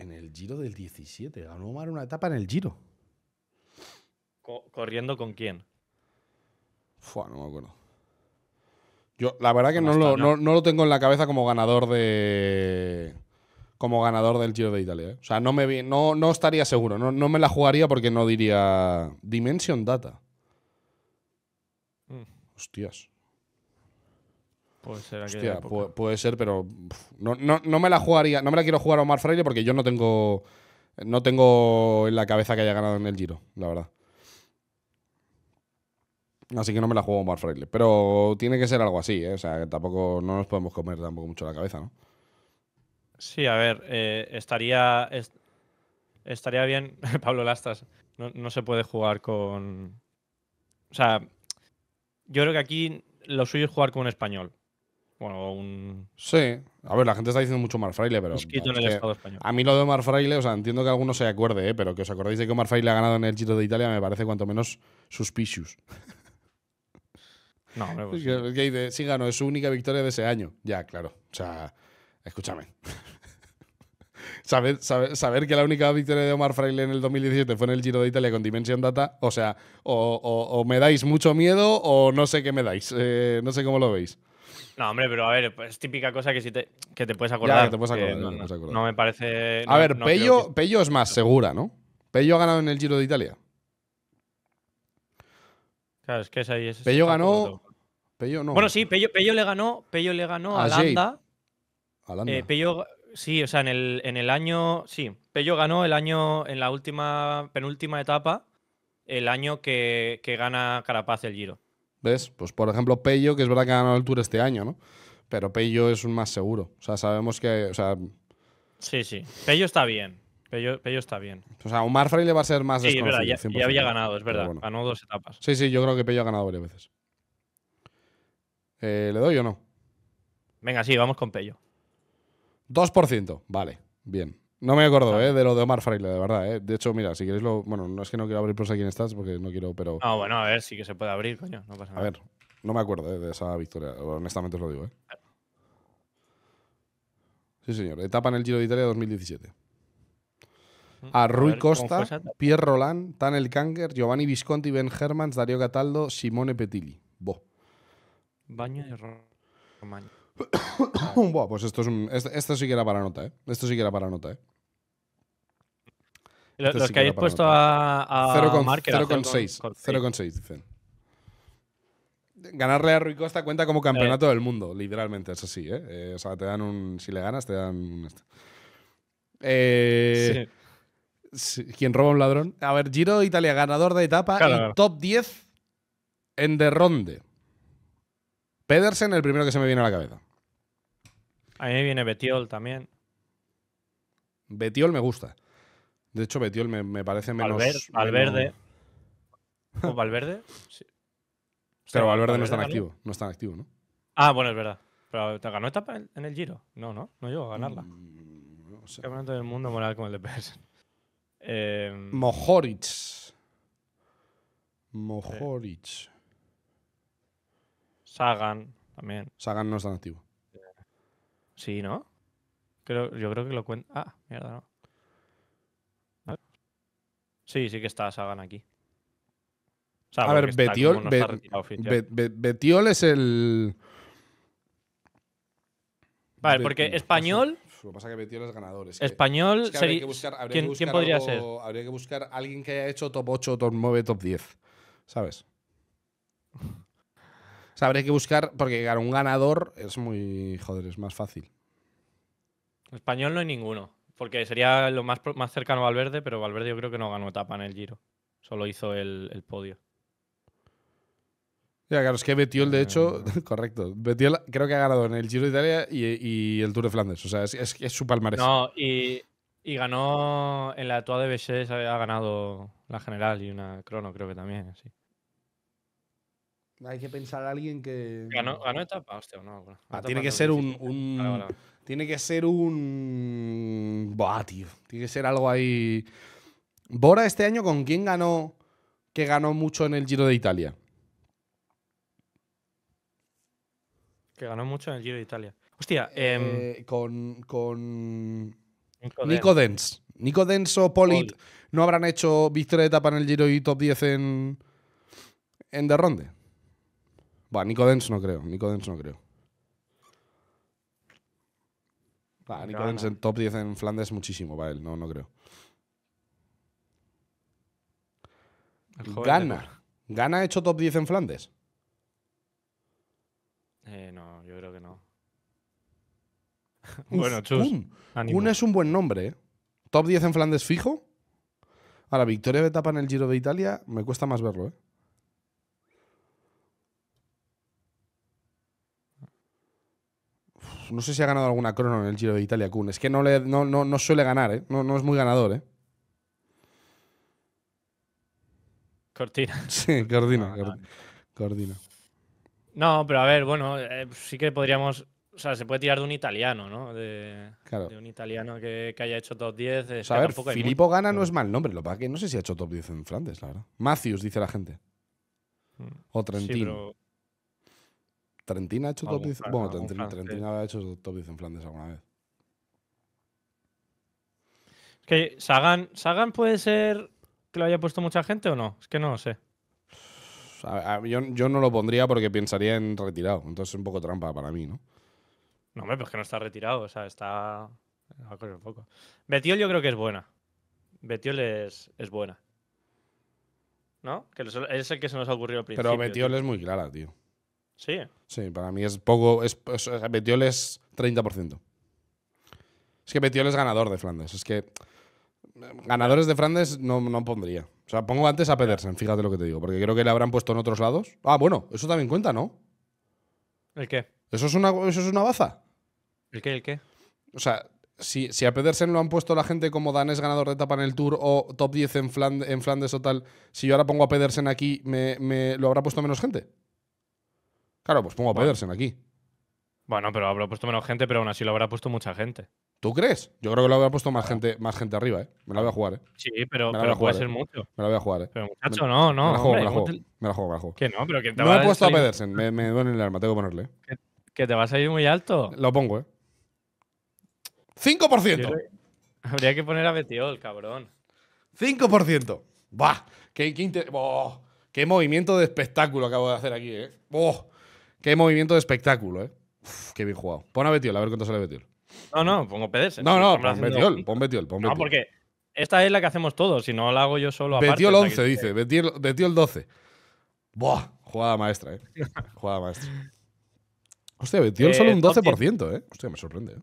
en el Giro del 17. Ganó Omar una etapa en el Giro. ¿Corriendo con quién? Fua, no me acuerdo. Yo, la verdad que no lo, tengo en la cabeza como ganador de. Como ganador del Giro de Italia. ¿eh? O sea, no, me, no, estaría seguro. No, me la jugaría porque no diría. Dimension Data. Mm. Hostias. Puede ser, pero no, me la jugaría, no me la quiero jugar a Omar Fraile porque yo no tengo, no tengo en la cabeza que haya ganado en el Giro, la verdad. Así que no me la juego Omar Fraile. Pero tiene que ser algo así, ¿eh? O sea, tampoco no nos podemos comer tampoco mucho la cabeza, ¿no? Sí, a ver, eh, estaría, estaría bien, Pablo Lastas, no, no se puede jugar con... O sea, yo creo que aquí lo suyo es jugar con un español. Bueno, un. Sí. A ver, la gente está diciendo mucho Omar Fraile, pero. A mí lo de Omar Fraile, o sea, entiendo que alguno se acuerde, ¿eh? pero que os acordéis de que Omar Fraile ha ganado en el Giro de Italia me parece cuanto menos suspicious. no, no. Pues es sí ganó, es su única victoria de ese año. Ya, claro. O sea, escúchame. saber, saber, que la única victoria de Omar Fraile en el 2017 fue en el Giro de Italia con Dimension Data, o sea, o, me dais mucho miedo o no sé qué me dais. Eh, no sé cómo lo veis. No, hombre, pero a ver, es típica cosa que, si te, puedes acordar. te puedes acordar, no, me parece. a ver, Pello, es más segura, ¿no? Pello ha ganado en el Giro de Italia. Claro, es que es ahí. Pello ganó. Bueno, sí, Pello, le ganó, Pello le ganó a, Landa. A eh, Landa. sí, o sea, en el, año. Sí, Pello ganó el año, en la última, penúltima etapa, el año que gana Carapaz el Giro. ¿Ves? Pues por ejemplo, Pello, que es verdad que ha ganado el Tour este año, ¿no? Pero Pello es un más seguro. O sea, sabemos que. sí, sí. Pello está bien. Pello, está bien. O sea, Omar Frey le va a ser más. Sí, es verdad, ya, había ganado, es verdad. Ganó dos etapas. Sí, sí, yo creo que Pello ha ganado varias veces. Eh, ¿Le doy o no? Venga, sí, vamos con Pello. 2%. Vale, bien. No me acuerdo, eh, De lo de Omar Fraile, de verdad, eh. De hecho, mira, si queréis lo. Bueno, no es que no quiero abrir por aquí en Stats porque no quiero, pero. no, bueno, a ver, sí que se puede abrir, coño. No pasa nada. A ver, no me acuerdo eh, de esa victoria. Honestamente os lo digo, eh. Sí, señor. Etapa en el Giro de Italia 2017. Mm, a Rui Costa, Pierre Roland, Tanel Kanger, Giovanni Visconti, Ben Hermans, Dario Cataldo, Simone Petilli. Bo. Baño de Romagna. Buah, pues esto es esto, esto sí que era para nota, ¿eh? Esto sí que era para nota, ¿eh? Los, que habéis puesto a, a 0,6. dicen. Ganarle a Rui Costa cuenta como campeonato del mundo, literalmente, es así, ¿eh? ¿eh? O sea, te dan un. Si le ganas, te dan un. Eh, sí. Quien roba un ladrón. A ver, Giro de Italia, ganador de etapa y top 10 en de Ronde. Pedersen, el primero que se me viene a la cabeza. A mí me viene Betiol también. Betiol me gusta. De hecho, Betiol me, me parece menos. Valverde. ¿O Valverde? Sí. Pero Valverde, no es tan activo. No es tan activo, ¿no? Ah, bueno, es verdad. Pero ¿te ganó esta en el giro? No, no, no llegó a ganarla. Mm, no del mundo moral como el de Pers. Eh... Em, Mojoric. Mojoric. Sagan también. Sagan no es tan activo. Sí, ¿no? Creo, yo creo que lo cuenta. Ah, mierda, no. Sí, sí que está Sagan aquí. a ver, Betiol, Betiol es el. Vale, porque español. Lo que pasa es que Betiol es ganador. español. habría que buscar, habría ¿quién, podría ser? Habría que buscar alguien que haya hecho top 8, top 9, top 10. ¿Sabes? habría que buscar. Porque claro, un ganador es muy. Joder, es más fácil. Español no hay ninguno. Porque sería lo más, más cercano a Valverde, pero Valverde yo creo que no ganó etapa en el Giro. Solo hizo el, podio. Ya, claro, es que Betiol, de hecho, correcto. Betiol creo que ha ganado en el Giro de Italia y, el Tour de Flandes. O sea, es, es, su palmarés. No, y, y, ganó en la Tour de Bessés, ha ganado la general y una crono, creo que también, Hay que pensar a alguien que. Ganó, etapa, hostia, no. Ah, tiene que ser un, tiene que ser un. Buah, tío. Tiene que ser algo ahí. Bora este año, ¿con quién ganó? Que ganó mucho en el Giro de Italia. Que ganó mucho en el Giro de Italia. Hostia, eh, em, con. con... Nico Dens. Nico Dens o Polit no habrán hecho victoria de etapa en el Giro y top 10 en. en The Ronde. Va, Nico Dens no creo. Nico Dens no creo. Aníbal en top 10 en Flandes muchísimo para él, no, no creo. Gana. ¿Gana ha hecho top 10 en Flandes? Eh, no, yo creo que no. bueno, chus. Un es un buen nombre. ¿eh? Top 10 en Flandes fijo. Ahora, victoria de etapa en el Giro de Italia, me cuesta más verlo, ¿eh? no sé si ha ganado alguna crono en el Giro de Italia, Kuhn. Es que no, le, no, no, suele ganar, ¿eh? No, no es muy ganador, ¿eh? Cortina. Sí, Cortina. Cortina. No, pero a ver, bueno, eh, sí que podríamos. O sea, se puede tirar de un italiano, ¿no? De, un italiano que, haya hecho top 10. Pues a ver, Filippo Gana no mm. es mal nombre, lo que no sé si ha hecho top 10 en Flandes, la verdad. Matthews, dice la gente. Mm. O Trentino. ¿Trentina ha hecho top 10? Bueno, Trentina, ha hecho top en Flandes alguna vez. Es que Sagan, Sagan puede ser que lo haya puesto mucha gente o no. Es que no lo sé. yo, yo, no lo pondría porque pensaría en retirado. Entonces es un poco trampa para mí, ¿no? No, hombre, pero es que no está retirado. O sea, está. Un Betiol yo creo que es buena. Betiol es, buena. ¿No? Que es el que se nos ha ocurrido al principio. Pero Betiol es muy clara, tío. Sí. Sí, para mí es poco. Es, es, 30%. Es que Betiol es ganador de Flandes. Es que. Eh, ganadores de Flandes no, pondría. O sea, pongo antes a Pedersen, fíjate lo que te digo, porque creo que le habrán puesto en otros lados. Ah, bueno, eso también cuenta, ¿no? ¿El qué? Eso es una, eso es una baza. ¿El qué? ¿El qué? O sea, si, a Pedersen lo han puesto la gente como danés ganador de etapa en el Tour o top 10 en, en Flandes o tal, si yo ahora pongo a Pedersen aquí, me lo habrá puesto menos gente? Claro, pues pongo a Pedersen aquí. Bueno, pero habrá puesto menos gente, pero aún así lo habrá puesto mucha gente. ¿Tú crees? Yo creo que lo habrá puesto más gente, más gente arriba, ¿eh? Me la voy a jugar, ¿eh? Sí, pero, pero puede ser ¿eh? mucho. Me la voy a jugar, ¿eh? Pero muchacho, no, no. Me la juego, me, la juego Que no, pero que te No he puesto a Pedersen, me, duele el arma, tengo que ponerle. ¿eh? ¿Que, te vas a ir muy alto. Lo pongo, ¿eh? ¡5%! habría que poner a Betiol, cabrón. ¡5%! ¡Bah! ¡Qué, qué, ¡Oh! qué movimiento de espectáculo acabo de hacer aquí, ¿eh! ¡Oh! Qué movimiento de espectáculo, ¿eh? qué bien jugado. Pon a Betiol, a ver cuánto sale Betiol. No, no, pongo PDS. No, no, pon Betiol, pon Betiol, pon Betiol. Ah, porque esta es la que hacemos todos, si no la hago yo solo aparte. Betiol 11, dice. Betiol, 12. Buah, jugada maestra, ¿eh? jugada maestra. Hostia, Betiol eh, solo un 12%, ¿eh? Hostia, me sorprende. ¿eh?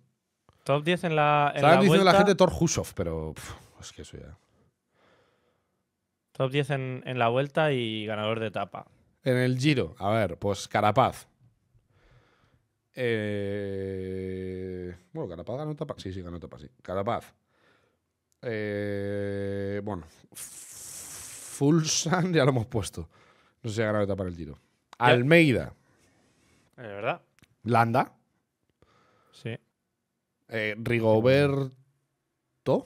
Top 10 en la. En Estaban diciendo la gente Thor Hussoff, pero. es que eso ya. Top 10 en, la vuelta y ganador de etapa. En el Giro, a ver, pues Carapaz. Eh, bueno, Carapaz ganó tapas. Sí, sí, ganó tapas. sí. Carapaz. Eh, bueno, Fulsan ya lo hemos puesto. No sé si ha ganado tapar el Giro. Almeida. ¿Es eh, verdad? Landa. Sí. Eh, Rigoberto.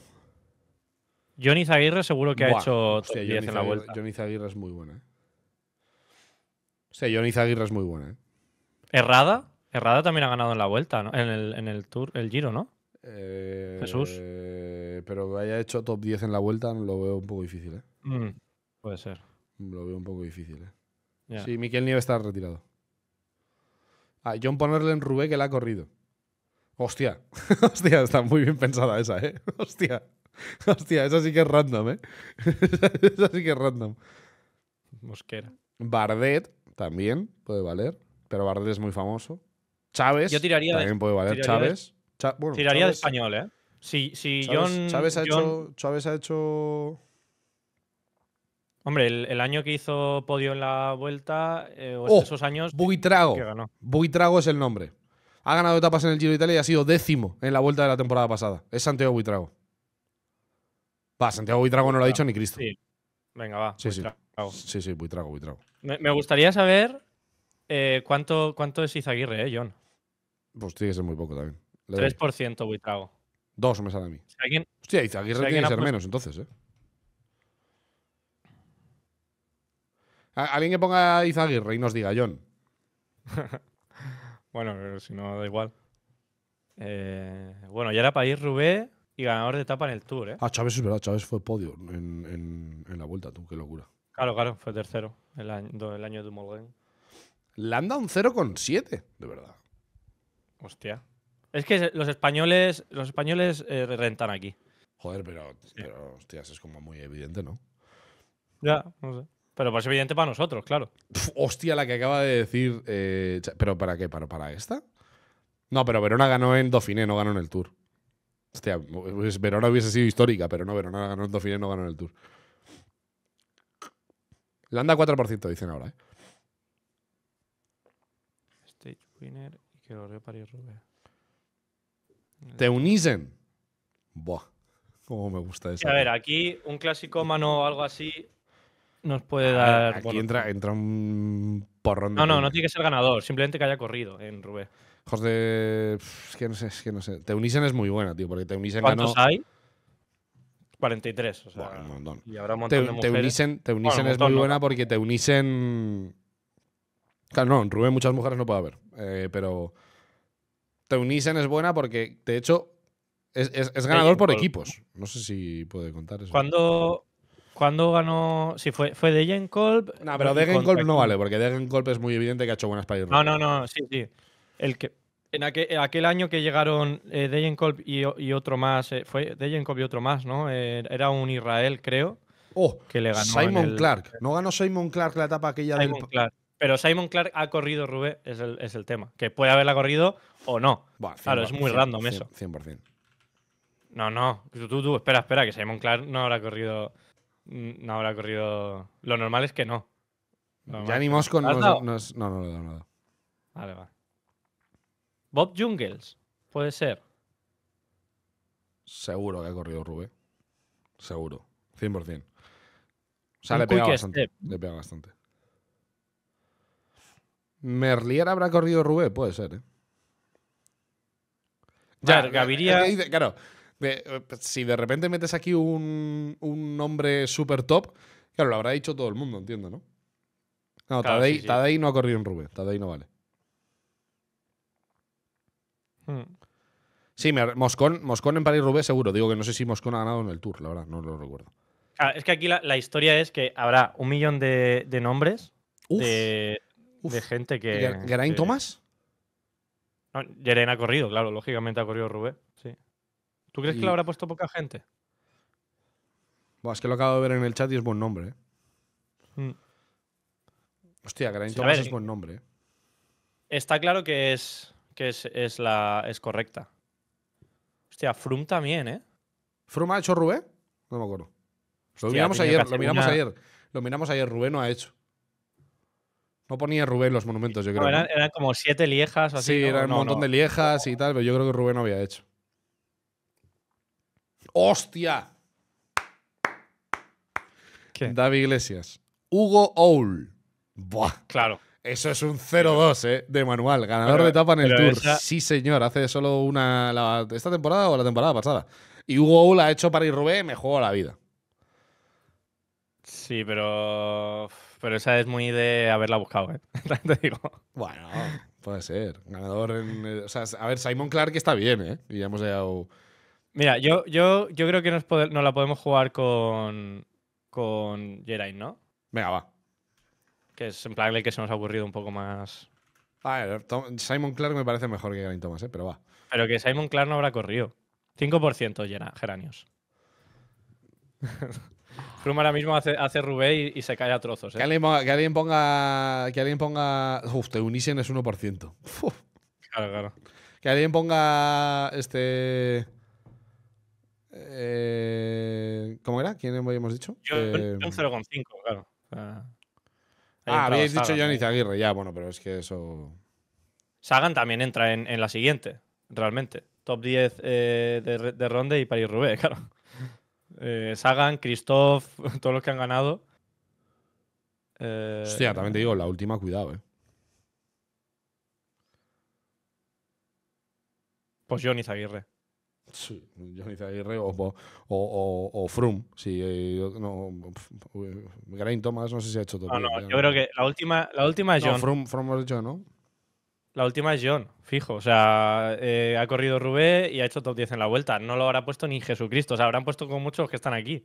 Johnny Zaguirre seguro que ha hecho en la vuelta. Johnny Zaguirre es muy bueno, ¿eh? Sí, Johnny Zaguirre es muy buena. ¿eh? ¿Errada? Errada también ha ganado en la vuelta, ¿no? En el, en el Tour, el Giro, ¿no? Eh, Jesús. pero que haya hecho top 10 en la vuelta lo veo un poco difícil, ¿eh? Mm, puede ser. Lo veo un poco difícil, ¿eh? Sí, Miquel Nieves está retirado. Ah, John ponerle en Rubé que la ha corrido. Hostia, hostia, está muy bien pensada esa, ¿eh? Hostia, hostia, esa sí que es random, ¿eh? esa sí que es random. Mosquera. Bardet también puede valer, pero Bardel es muy famoso. Chávez yo tiraría también puede valer. español, ¿eh? Si, si Chávez, ha hecho, Hombre, el, año que hizo podio en la vuelta, eh, o oh, esos años. Buitrago. Buitrago es el nombre. Ha ganado etapas en el Giro de Italia y ha sido décimo en la vuelta de la temporada pasada. Es Santiago Buitrago. Va, Santiago Buitrago no lo ha dicho ni Cristo. Venga, va. Sí, sí. Sí, sí, Buitrago, Buitrago. Me, me gustaría saber eh, cuánto, cuánto es Izaguirre, eh, John. Pues tiene que ser muy poco también. 3% Buitrago. Dos me sale a mí. alguien, Hostia, Izaguirre tiene que ser menos entonces, ¿eh? Alguien que ponga Izaguirre y nos diga, John. bueno, si no, da igual. Eh, bueno, ya era país Rubé y ganador de etapa en el Tour, ¿eh? Ah, Chávez es verdad, Chávez fue podio en, en la vuelta, tú, qué locura. Claro, claro, fue tercero el año, el año de Dumoulin. Le han dado un 0,7, de verdad. Hostia. Es que los españoles, los españoles eh, rentan aquí. Joder, pero, pero, es como muy evidente, ¿no? Ya, no sé. Pero pues es evidente para nosotros, claro. hostia, la que acaba de decir. Eh, ¿Pero para qué? ¿Para, ¿Para esta? No, pero Verona ganó en Dauphiné, no ganó en el Tour. Hostia, Verona hubiese sido histórica, pero no, Verona ganó en Dauphiné, no ganó en el Tour. Le 4%, dicen ahora. ¿eh? Stage winner y que lo repare Rubén. Te unisen. Buah, cómo me gusta eso. a ver, aquí un clásico mano o algo así nos puede dar. Aquí entra, entra un porrón. De no, no, no tiene que ser ganador, simplemente que haya corrido en Rubé. José, es que no sé, es que no sé. Te es muy buena, tío, porque Teunisen ganó. ¿Cuántos hay? 43. O sea, Y habrá un montón te, de mujeres. Te es muy buena porque te unisen. Claro, no, Rubén muchas mujeres no puede haber. Eh, pero. Te unisen es buena porque, de hecho, es, ganador por, equipos. No sé si puede contar eso. Cuando. ¿Cuándo ganó? Si fue, fue Degenkolb. No, pero no vale, porque Degenkolb es muy evidente que ha hecho buenas para No, no, no, sí, sí. El que, en aquel, año que llegaron eh, Dejenkolb y, otro más, eh, fue Dejenkolb y otro más, ¿no? Eh, era un Israel, creo. Oh, que le ganó Simon Clark. ¿No ganó Simon Clark la etapa aquella Simon Pero Simon Clark ha corrido Rubén, es el, tema. Que puede haberla corrido o no. claro, es muy random eso. 100%. No, no. Tú, tú, espera, espera, que Simon Clark no habrá corrido. Mm, no habrá corrido. Lo normal es que no. Ya ni Mosco no… No, no, no, Vale, va. Bob Jungles, puede ser. Seguro que ha corrido Rubé Seguro. 100%. O sea, le pega, bastante, bastante. Merlier habrá corrido Rubé, puede ser, ¿eh? Ya, ah, Gaviria. claro, eh, si de repente metes aquí un, un nombre súper top, claro, lo habrá dicho todo el mundo, entiendo, ¿no? No, Tadei, no ha corrido en Rubé, Tadei no vale. Hmm. Sí, me, Moscón, en parís Rubé seguro. Digo que no sé si Moscón ha ganado en el Tour, la verdad, no lo recuerdo. Ah, es que aquí la, historia es que habrá un millón de, nombres de, gente que… ¿Geraint Thomas? No, Geraint ha corrido, claro. Lógicamente ha corrido Roubaix, sí. ¿Tú crees que lo habrá puesto poca gente? es que lo acabo de ver en el chat y es buen nombre. Eh. Hmm. Hostia, Geraint es buen nombre. Eh. Está claro que es que es, la, es correcta. Hostia, Frum también, ¿eh? ¿Frum ha hecho Rubén? No me acuerdo. lo miramos, ayer lo miramos, ayer, lo miramos ayer. Rubén no ha hecho. No ponía Rubén los monumentos, yo creo. eran, como siete liejas así. Sí, eran un montón de liejas y tal, pero yo creo que Rubén no había hecho. ¡Hostia! David Iglesias. Hugo Owl. Buah. Claro. Eso es un 0-2, ¿eh? De manual. Ganador de etapa en el Tour. Sí, señor. Hace solo una. ¿Esta temporada o la temporada pasada? Y Hugo la ha hecho para ir Rubé, me juego la vida. Sí, pero. Pero esa es muy de haberla buscado, ¿eh? Te digo. Bueno, puede ser. Ganador en. Eh, o sea, a ver, Simon Clark está bien, ¿eh? Y ya hemos llegado. Mira, yo, yo, yo creo que nos, nos la podemos jugar con. Con Geraint, ¿no? Venga, va. Que es en plan que se nos ha ocurrido un poco más. A ver, Simon Clark me parece mejor que Gavin Thomas, ¿eh? pero va. Pero que Simon Clark no habrá corrido. 5% llena, Geranios. Froome ahora mismo hace, hace Rubé y, se cae a trozos. ¿eh? Que, alguien ponga, que, alguien ponga, Uf, te es 1%. Claro, claro. Que alguien ponga. Este. Eh, ¿Cómo era? ¿Quién hemos dicho? Yo, eh, un 0,5, claro. Ah, habéis dicho Johnny Aguirre, ya, bueno, pero es que eso. Sagan también entra en, la siguiente, realmente. Top 10 eh, de, Ronde y París Rubé, claro. Eh, Sagan, Christoph, todos los que han ganado. Eh, Hostia, también te digo, la última, cuidado, eh. Pues Johnny Zaguirre o, o, eh, eh, Grain Thomas no sé si ha hecho todo. No, no, yo creo que la última, la última es John. Froome, ¿no? La última es John, fijo. O sea, eh, ha corrido Rubé y ha hecho top 10 en la vuelta. No lo habrá puesto ni Jesucristo. O sea, habrán puesto con muchos que están aquí.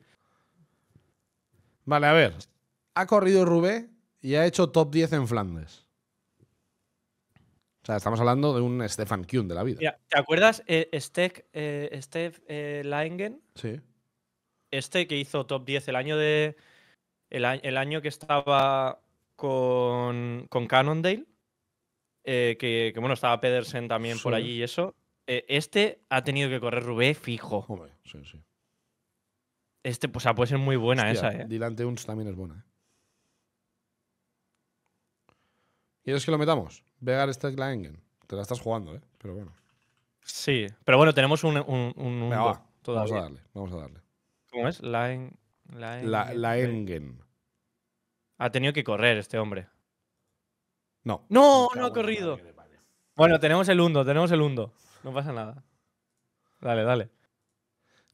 Vale, a ver. Ha corrido Rubé y ha hecho top 10 en Flandes estamos hablando de un Stefan Kuhn de la vida. ¿Te acuerdas eh, Steph eh, eh, Langen? Sí. Este que hizo top 10 el año de. El, año que estaba con, con Cannondale. Eh, que, bueno, estaba Pedersen también por allí y eso. Eh, este ha tenido que correr Rubé fijo. Hombre, sí, sí. Este, pues, o ah, sea, puede ser muy buena esa, ¿eh? Dylan Teuns también es buena. ¿Quieres que lo metamos? Vegar engen. Te la estás jugando, ¿eh? Pero bueno. Sí, pero bueno, tenemos un. un, Vamos a darle, vamos a darle. ¿Cómo es? la Engen? la, engen. Ha tenido que correr este hombre. No. No, no ha corrido. Bueno, tenemos el hundo, tenemos el hundo. No pasa nada. Dale,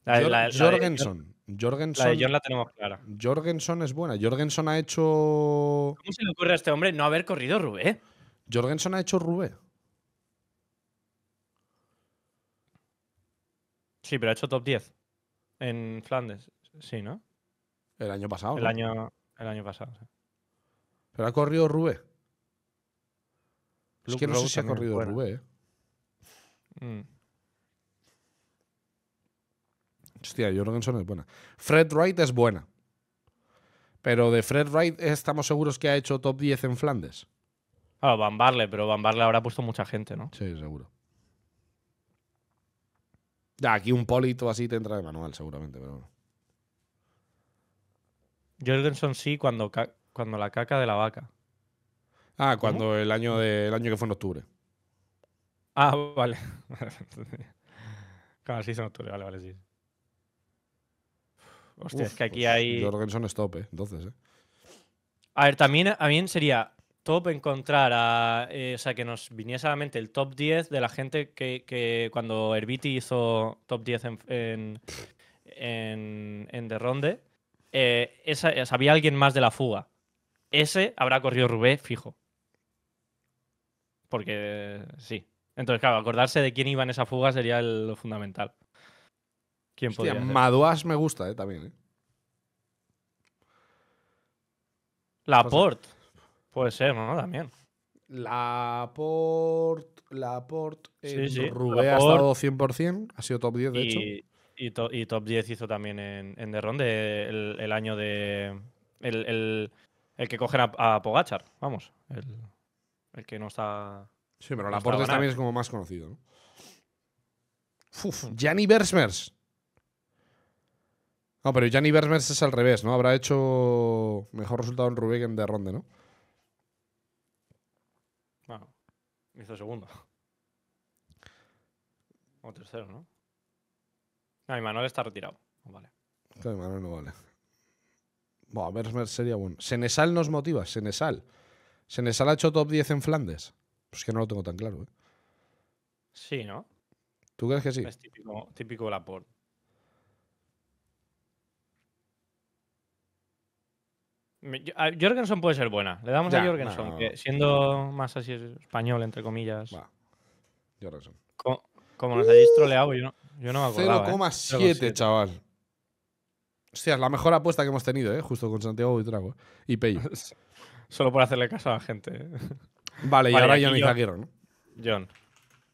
dale. Jorgensen. Jorgensen. La la tenemos clara. Jorgensen es buena. Jorgensen ha hecho. ¿Cómo se le ocurre a este hombre no haber corrido, Rubé? Jorgensen ha hecho Rubé. Sí, pero ha hecho top 10 en Flandes. Sí, ¿no? El año pasado. El, año, el año pasado. Sí. Pero ha corrido Rubé. es que no sé si ha corrido Rubé. ¿eh? Mm. Hostia, Jorgensen es buena. Fred Wright es buena. Pero de Fred Wright estamos seguros que ha hecho top 10 en Flandes. Claro, Van pero Van habrá puesto mucha gente, ¿no? Sí, seguro. Ya, aquí un polito así te entra de manual, seguramente, pero bueno. Jorgensen sí cuando, cuando la caca de la vaca. Ah, cuando el año año que fue en octubre. Ah, vale. claro, sí es en octubre, vale, vale, sí. Hostia, es que aquí hay. Jorgensen stop, eh, entonces, eh. A ver, también, también sería top encontrar a. Eh, o sea, que nos viniese a la mente el top 10 de la gente que, cuando Herbiti hizo top 10 en, en, The Ronde, eh, Sabía alguien más de la fuga. Ese habrá corrido Rubé fijo. Porque sí. Entonces, claro, acordarse de quién iba en esa fuga sería lo fundamental. ¿Quién podía Maduas me gusta, eh, también, ¿eh? Port Puede ser, ¿no? También. La Port. La Port. Rubé ha estado 100%, ha sido top 10, de hecho. Y, y, top 10 hizo también en, en The Ronde el, año de. El, el, que cogen a, Pogachar, vamos. El, que no está. Sí, pero La Laporte también es como más conocido, ¿no? Uf, Gianni Bersmers. No, pero Gianni Bersmers es al revés, ¿no? Habrá hecho mejor resultado en Rubé que en The Ronde, ¿no? Hizo segundo. O tercero, ¿no? No, ah, Imanol está retirado. Ah, no vale. Claro, Imanol no vale. Bueno, a ver, sería bueno. Senesal nos motiva, Senesal. Senesal ha hecho top 10 en Flandes. Pues que no lo tengo tan claro, ¿eh? Sí, ¿no? ¿Tú crees que sí? Es típico, típico Laporte. Jorgensen puede ser buena. Le damos a Jorgensen, siendo más así español, entre comillas. Jorgensen. como nos hayáis troleado, yo no, yo me acordaba. 0,7, ¿eh? chaval. Hostia, es la mejor apuesta que hemos tenido, ¿eh? Justo con Santiago y Trago. Y Peyos. Solo por hacerle caso a la gente. ¿eh? Vale, y ahora John y ¿no? John.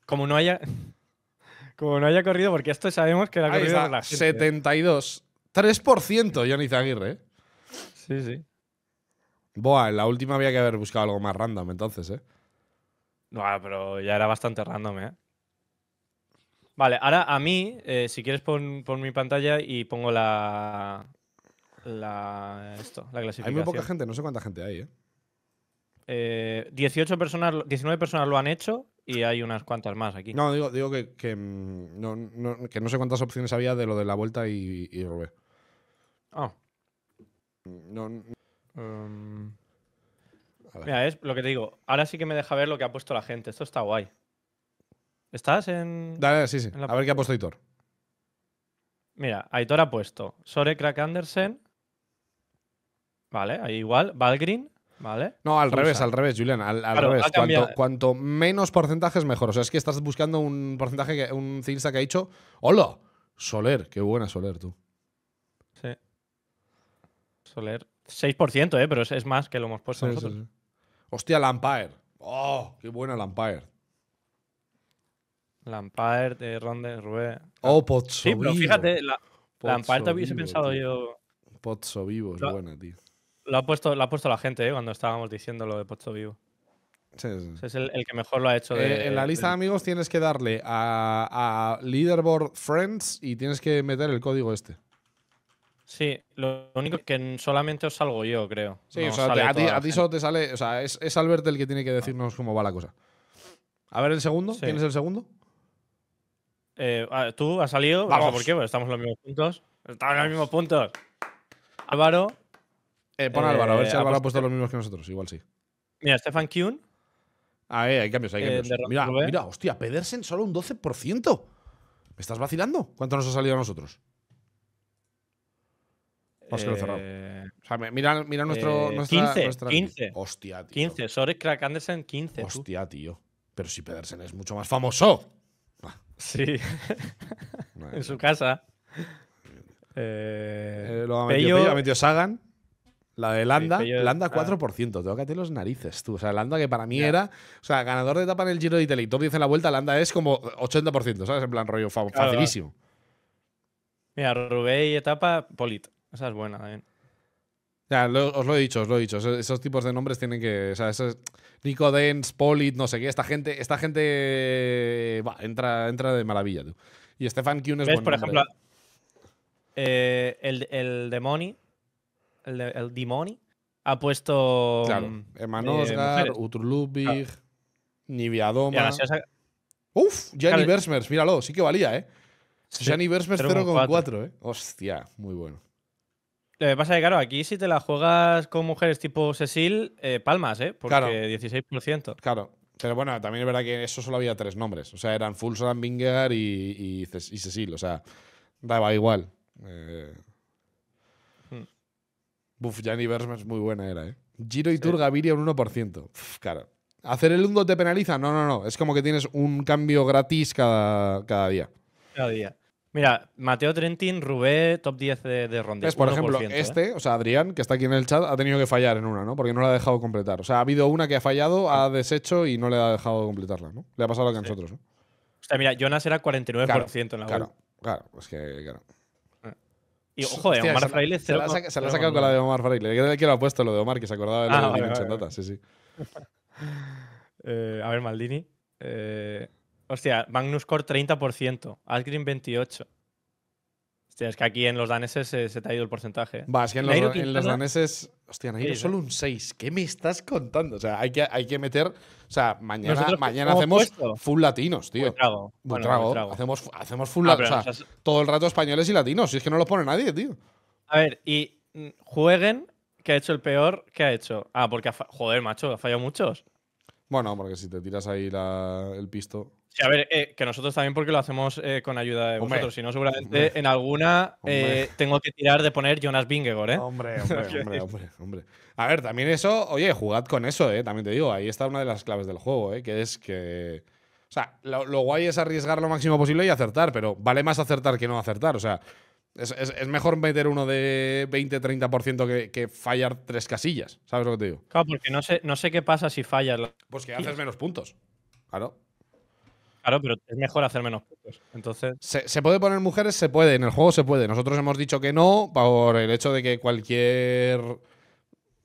Como no haya. Como no haya corrido, porque esto sabemos que la la 72. 3% Johnny Zaguirre. ¿eh? Sí, sí. Boa, en la última había que haber buscado algo más random entonces, ¿eh? No, pero ya era bastante random, ¿eh? Vale, ahora a mí, eh, si quieres pon, mi pantalla y pongo la... La... Esto, la clasificación. Hay muy poca gente, no sé cuánta gente hay, ¿eh? 18 eh, personas, 19 personas lo han hecho y hay unas cuantas más aquí. No, digo, que, mm, que, no, sé cuántas opciones había de lo de la vuelta y, y, Ah. Mm, no. Em, Mira, es lo que te digo. Ahora sí que me deja ver lo que ha puesto la gente. Esto está guay. ¿Estás en.? sí, sí. A ver qué ha puesto Aitor. Mira, Aitor ha puesto Sore Crack Andersen. Vale, ahí igual. Valgrin. Vale. No, al revés, al revés, Julián. Al, revés. Cuanto, menos porcentajes, mejor. O sea, es que estás buscando un porcentaje, que, un cinista que ha hecho. ¡Hola! Soler, qué buena Soler, tú. Sí. Soler 6%, ¿eh? pero es, más que lo hemos puesto nosotros. Hostia, Lampire. ¡Oh! ¡Qué buena Lampire! Lampire, de Ronde, Rubé. ¡Oh, Pozzo vivo fíjate, Lampire te hubiese pensado yo. Pozzo Vivo es buena, tío. Lo ha, puesto, ha puesto la gente ¿eh? cuando estábamos diciendo lo de Pozzo Vivo. Sí, Es el, que mejor lo ha hecho. Eh, en la lista de... amigos tienes que darle a Leaderboard Friends y tienes que meter el código este. Sí, lo único que solamente os salgo yo, creo. Sí, o sea, a, ti, solo te sale. O sea, es, es, Albert el que tiene que decirnos cómo va la cosa. A ver el segundo. ¿quién ¿Tienes el segundo? Eh, ah, Tú has salido. por qué, Pues estamos en los mismos puntos. Estamos en los mismos puntos. Ah. Álvaro. Eh, pon a Álvaro, a ver si eh, Álvaro ha puesto los mismos que nosotros. Igual sí. Mira, Stefan Kuhn. Ah, eh, hay cambios, hay cambios. mira, mira, hostia, Pedersen solo un 12%. ¿Me estás vacilando? ¿Cuánto nos ha salido a nosotros? Eh, o sea, mira, nuestro, 15, eh, 15. Hostia, tío. 15. Sorry, Crack Anderson, 15. Hostia, tío. Pero si Pedersen es mucho más famoso. Ah. Sí. en su casa. Eh, lo ha metido, Sagan. La de Landa, Landa 4%, ah. tengo que los narices, tú. O sea, Landa que para mí era, o sea, ganador de etapa en el Giro de Italia y top 10 en la vuelta, Landa es como 80%, ¿sabes? En plan rollo facilísimo. Mira, Rubé y etapa, Polit. Esa es buena también. Ya, os lo he dicho, os lo he dicho. Esos, tipos de nombres tienen que. O sea, esos, Nico Dens, Polit, no sé qué. Esta gente, esta gente entra, entra de maravilla, tú. Y Stefan Kuhn es ¿Ves, buen por ejemplo, eh, el, el Demoni, el, el Demoni, ha puesto. Claro, mm, Emanosgar, eh, Utrulubig, Niviadoma. Uf, Gianni Versmers, míralo, sí que valía, ¿eh? Gianni Versmers 0,4, ¿eh? Hostia, muy bueno. Lo que pasa es que, claro, aquí si te la juegas con mujeres tipo Cecil, eh, palmas, ¿eh? Porque 16%. Claro. Pero bueno, también es verdad que eso solo había tres nombres. O sea, eran Fulson, Binger y, y, Cecil. O sea, daba igual. Eh... Hmm. Buf, es muy buena era, ¿eh? Giro y Tur Tour Gaviria un 1%. claro. ¿Hacer el 1 te penaliza? No, no, no. Es como que tienes un cambio gratis cada, cada día. Cada día. Mira, Mateo Trentin, Rubé, top 10 de, de Es por ejemplo, ¿eh? este, o sea, Adrián, que está aquí en el chat, ha tenido que fallar en una, ¿no? Porque no la ha dejado completar. O sea, ha habido una que ha fallado, ha deshecho y no le ha dejado completarla, ¿no? Le ha pasado lo que a nosotros, ¿no? O sea, mira, Jonas era 49% en la Claro, claro, es que, claro. Ah. Y ojo, Omar Fraile. Se, se, la, ha sacado con la de Omar Fraile. Que lo ha puesto lo de Omar, que se acordaba de ah, la sí, sí. Eh, a ver, Maldini. Eh, Hostia, Magnus Core 30%, Asgrim 28%. Hostia, es que aquí en los daneses se, te ha ido el porcentaje. ¿eh? Va, es que en, los, daneses. Hostia, Nairo solo un 6. ¿Qué me estás contando? O sea, hay que, hay que meter. O sea, mañana, mañana hacemos full latinos, tío. Un trago. Hacemos, hacemos full ah, latinos. O sea, todo el rato españoles y latinos. Y es que no los pone nadie, tío. A ver, y mm, jueguen. que ha hecho el peor? que ha hecho? Ah, porque. Ha Joder, macho, ha fallado muchos. Bueno, porque si te tiras ahí el pisto a ver, eh, que nosotros también porque lo hacemos eh, con ayuda de hombre, vosotros. Si no, seguramente en alguna eh, tengo que tirar de poner Jonas Bingegor, ¿eh? Hombre, hombre, hombre, hombre, A ver, también eso, oye, jugad con eso, ¿eh? También te digo, ahí está una de las claves del juego, ¿eh? Que es que... O sea, lo, guay es arriesgar lo máximo posible y acertar, pero vale más acertar que no acertar. O sea, es, mejor meter uno de 20-30% que, fallar tres casillas. ¿Sabes lo que te digo? Claro, porque no sé, no sé qué pasa si fallas. Pues que haces menos puntos. Claro. Claro, pero es mejor hacer menos puntos. Entonces... ¿Se, puede poner mujeres? Se puede, en el juego se puede. Nosotros hemos dicho que no por el hecho de que cualquier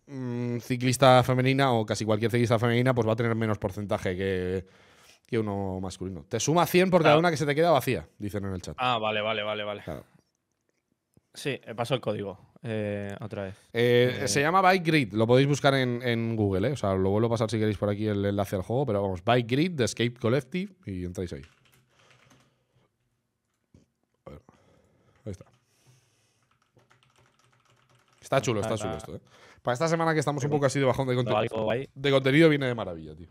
mm, ciclista femenina o casi cualquier ciclista femenina pues va a tener menos porcentaje que, uno masculino. Te suma 100 por cada una que se te queda vacía, dicen en el chat. Ah, vale, vale, vale, vale. Claro. Sí, eh, paso el código. Eh, otra vez? Eh, eh, se llama Bike Grid, lo podéis buscar en, en Google, o sea, lo vuelvo a pasar si queréis por aquí el enlace al juego, pero vamos, Bike Grid de Escape Collective y entráis ahí. Ahí está. Está chulo, está chulo esto. Para esta semana que estamos un poco así de bajón de contenido, de contenido viene de maravilla, tío.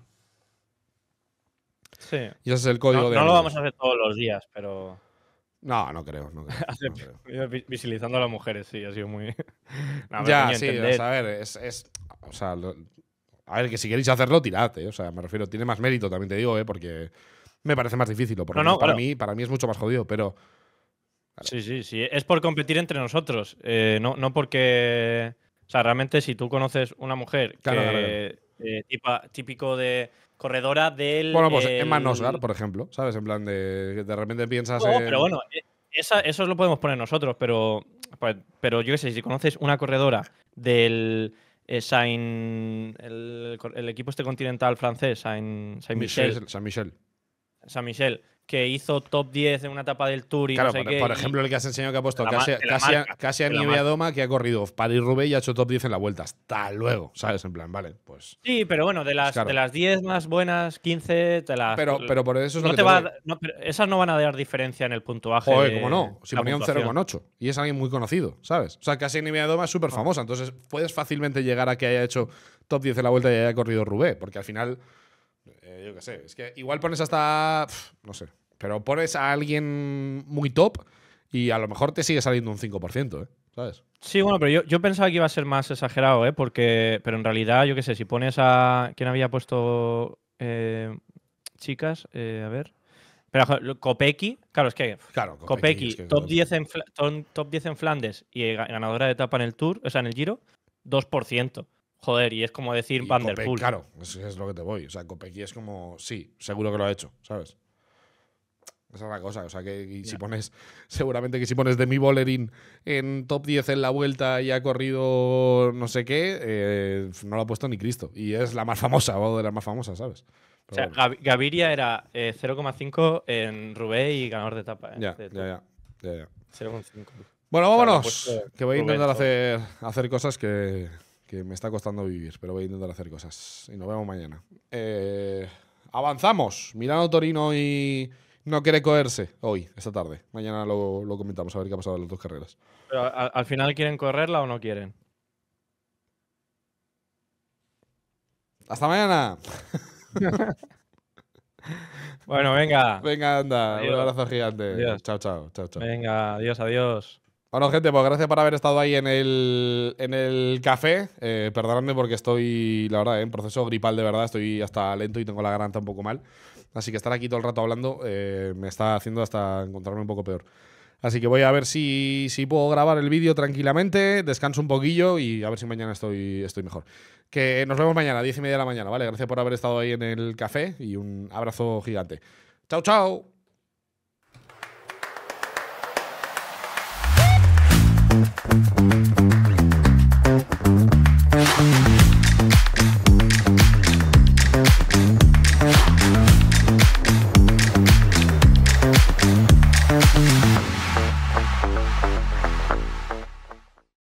Sí. Y ese es el código no, de. No lo vamos a hacer todos los días, pero. No, no creo. No creo, Visualizando a las mujeres, sí, ha sido muy. ya, sí, a ver, es. o sea, a ver, que si queréis hacerlo, tirad, eh, O sea, me refiero, tiene más mérito, también te digo, ¿eh? Porque me parece más difícil, o por no, no, para, mí, para mí es mucho más jodido, pero. Sí, sí, sí. Es por competir entre nosotros, eh, no, no porque. O sea, realmente si tú conoces una mujer eh, típico de corredora del. Bueno, pues em, Emma por ejemplo, ¿sabes? En plan de de repente piensas. pero bueno, eh, esa, eso lo podemos poner nosotros, pero, pues, pero yo qué sé, si conoces una corredora del. Eh, Saint, el, equipo este continental francés, Saint, Saint Michel. Saint Michel. Saint Michel que hizo top 10 en una etapa del Tour y no sé por, por, ejemplo, el que has enseñado que ha puesto casi, a Nieve Doma que ha corrido paris Roubaix y ha hecho top 10 en la vuelta. Hasta luego, ¿sabes? En plan, vale, pues. Sí, pero bueno, de las, de las 10 más buenas, 15, te las. Pero, pero por eso es lo que esas no van a dar diferencia en el puntuaje. Oye, cómo no. Si ponía un 0,8 y es alguien muy conocido, ¿sabes? O sea, casi Nieve Doma es súper famosa, entonces puedes fácilmente llegar a que haya hecho top 10 en la vuelta y haya corrido Roubaix, porque al final eh, yo qué sé. Es que igual pones hasta. no sé. Pero pones a alguien muy top y a lo mejor te sigue saliendo un 5%, ¿eh? ¿Sabes? Sí, bueno, pero yo, pensaba que iba a ser más exagerado, ¿eh? Porque, pero en realidad, yo qué sé, si pones a... ¿Quién había puesto eh, chicas? Eh, a ver. Pero Copeki, claro, es que claro, top, 10 en, top 10 en Flandes y ganadora de etapa en el Tour, o sea, en el Giro, 2%. Joder, y es como decir Poel. Claro, es, lo que te voy. O sea, es como, sí, seguro que lo ha hecho, ¿sabes? Esa es la cosa. O sea, que si pones, seguramente que si pones mi bolerín en top 10 en la vuelta y ha corrido no sé qué, eh, no lo ha puesto ni Cristo. Y es la más famosa, o de las más famosas, ¿sabes? o sea, Gaviria era 0,5 eh, en Rubé y ganador de etapa. Eh, ya, ya, ya, 0,5. Bueno, vámonos. que voy a intentar hacer, hacer cosas que, que me está costando vivir, pero voy a intentar hacer cosas. Y nos vemos mañana. Eh, avanzamos. Milano Torino y no quiere coerse hoy, esta tarde. Mañana lo, lo, comentamos a ver qué ha pasado en las dos carreras. ¿al, final quieren correrla o no quieren? ¡Hasta mañana! bueno, venga. Venga, anda. Un abrazo gigante. Chao, chao, chao, chao. Venga, adiós, adiós. Bueno, gente, pues gracias por haber estado ahí en el, café. Eh, perdonadme porque estoy, la verdad, en proceso gripal de verdad. Estoy hasta lento y tengo la garganta un poco mal. Así que estar aquí todo el rato hablando eh, me está haciendo hasta encontrarme un poco peor. Así que voy a ver si, si puedo grabar el vídeo tranquilamente, descanso un poquillo y a ver si mañana estoy, estoy mejor. Que nos vemos mañana, a 10 y media de la mañana, ¿vale? Gracias por haber estado ahí en el café y un abrazo gigante. ¡Chao, chao! Thank you.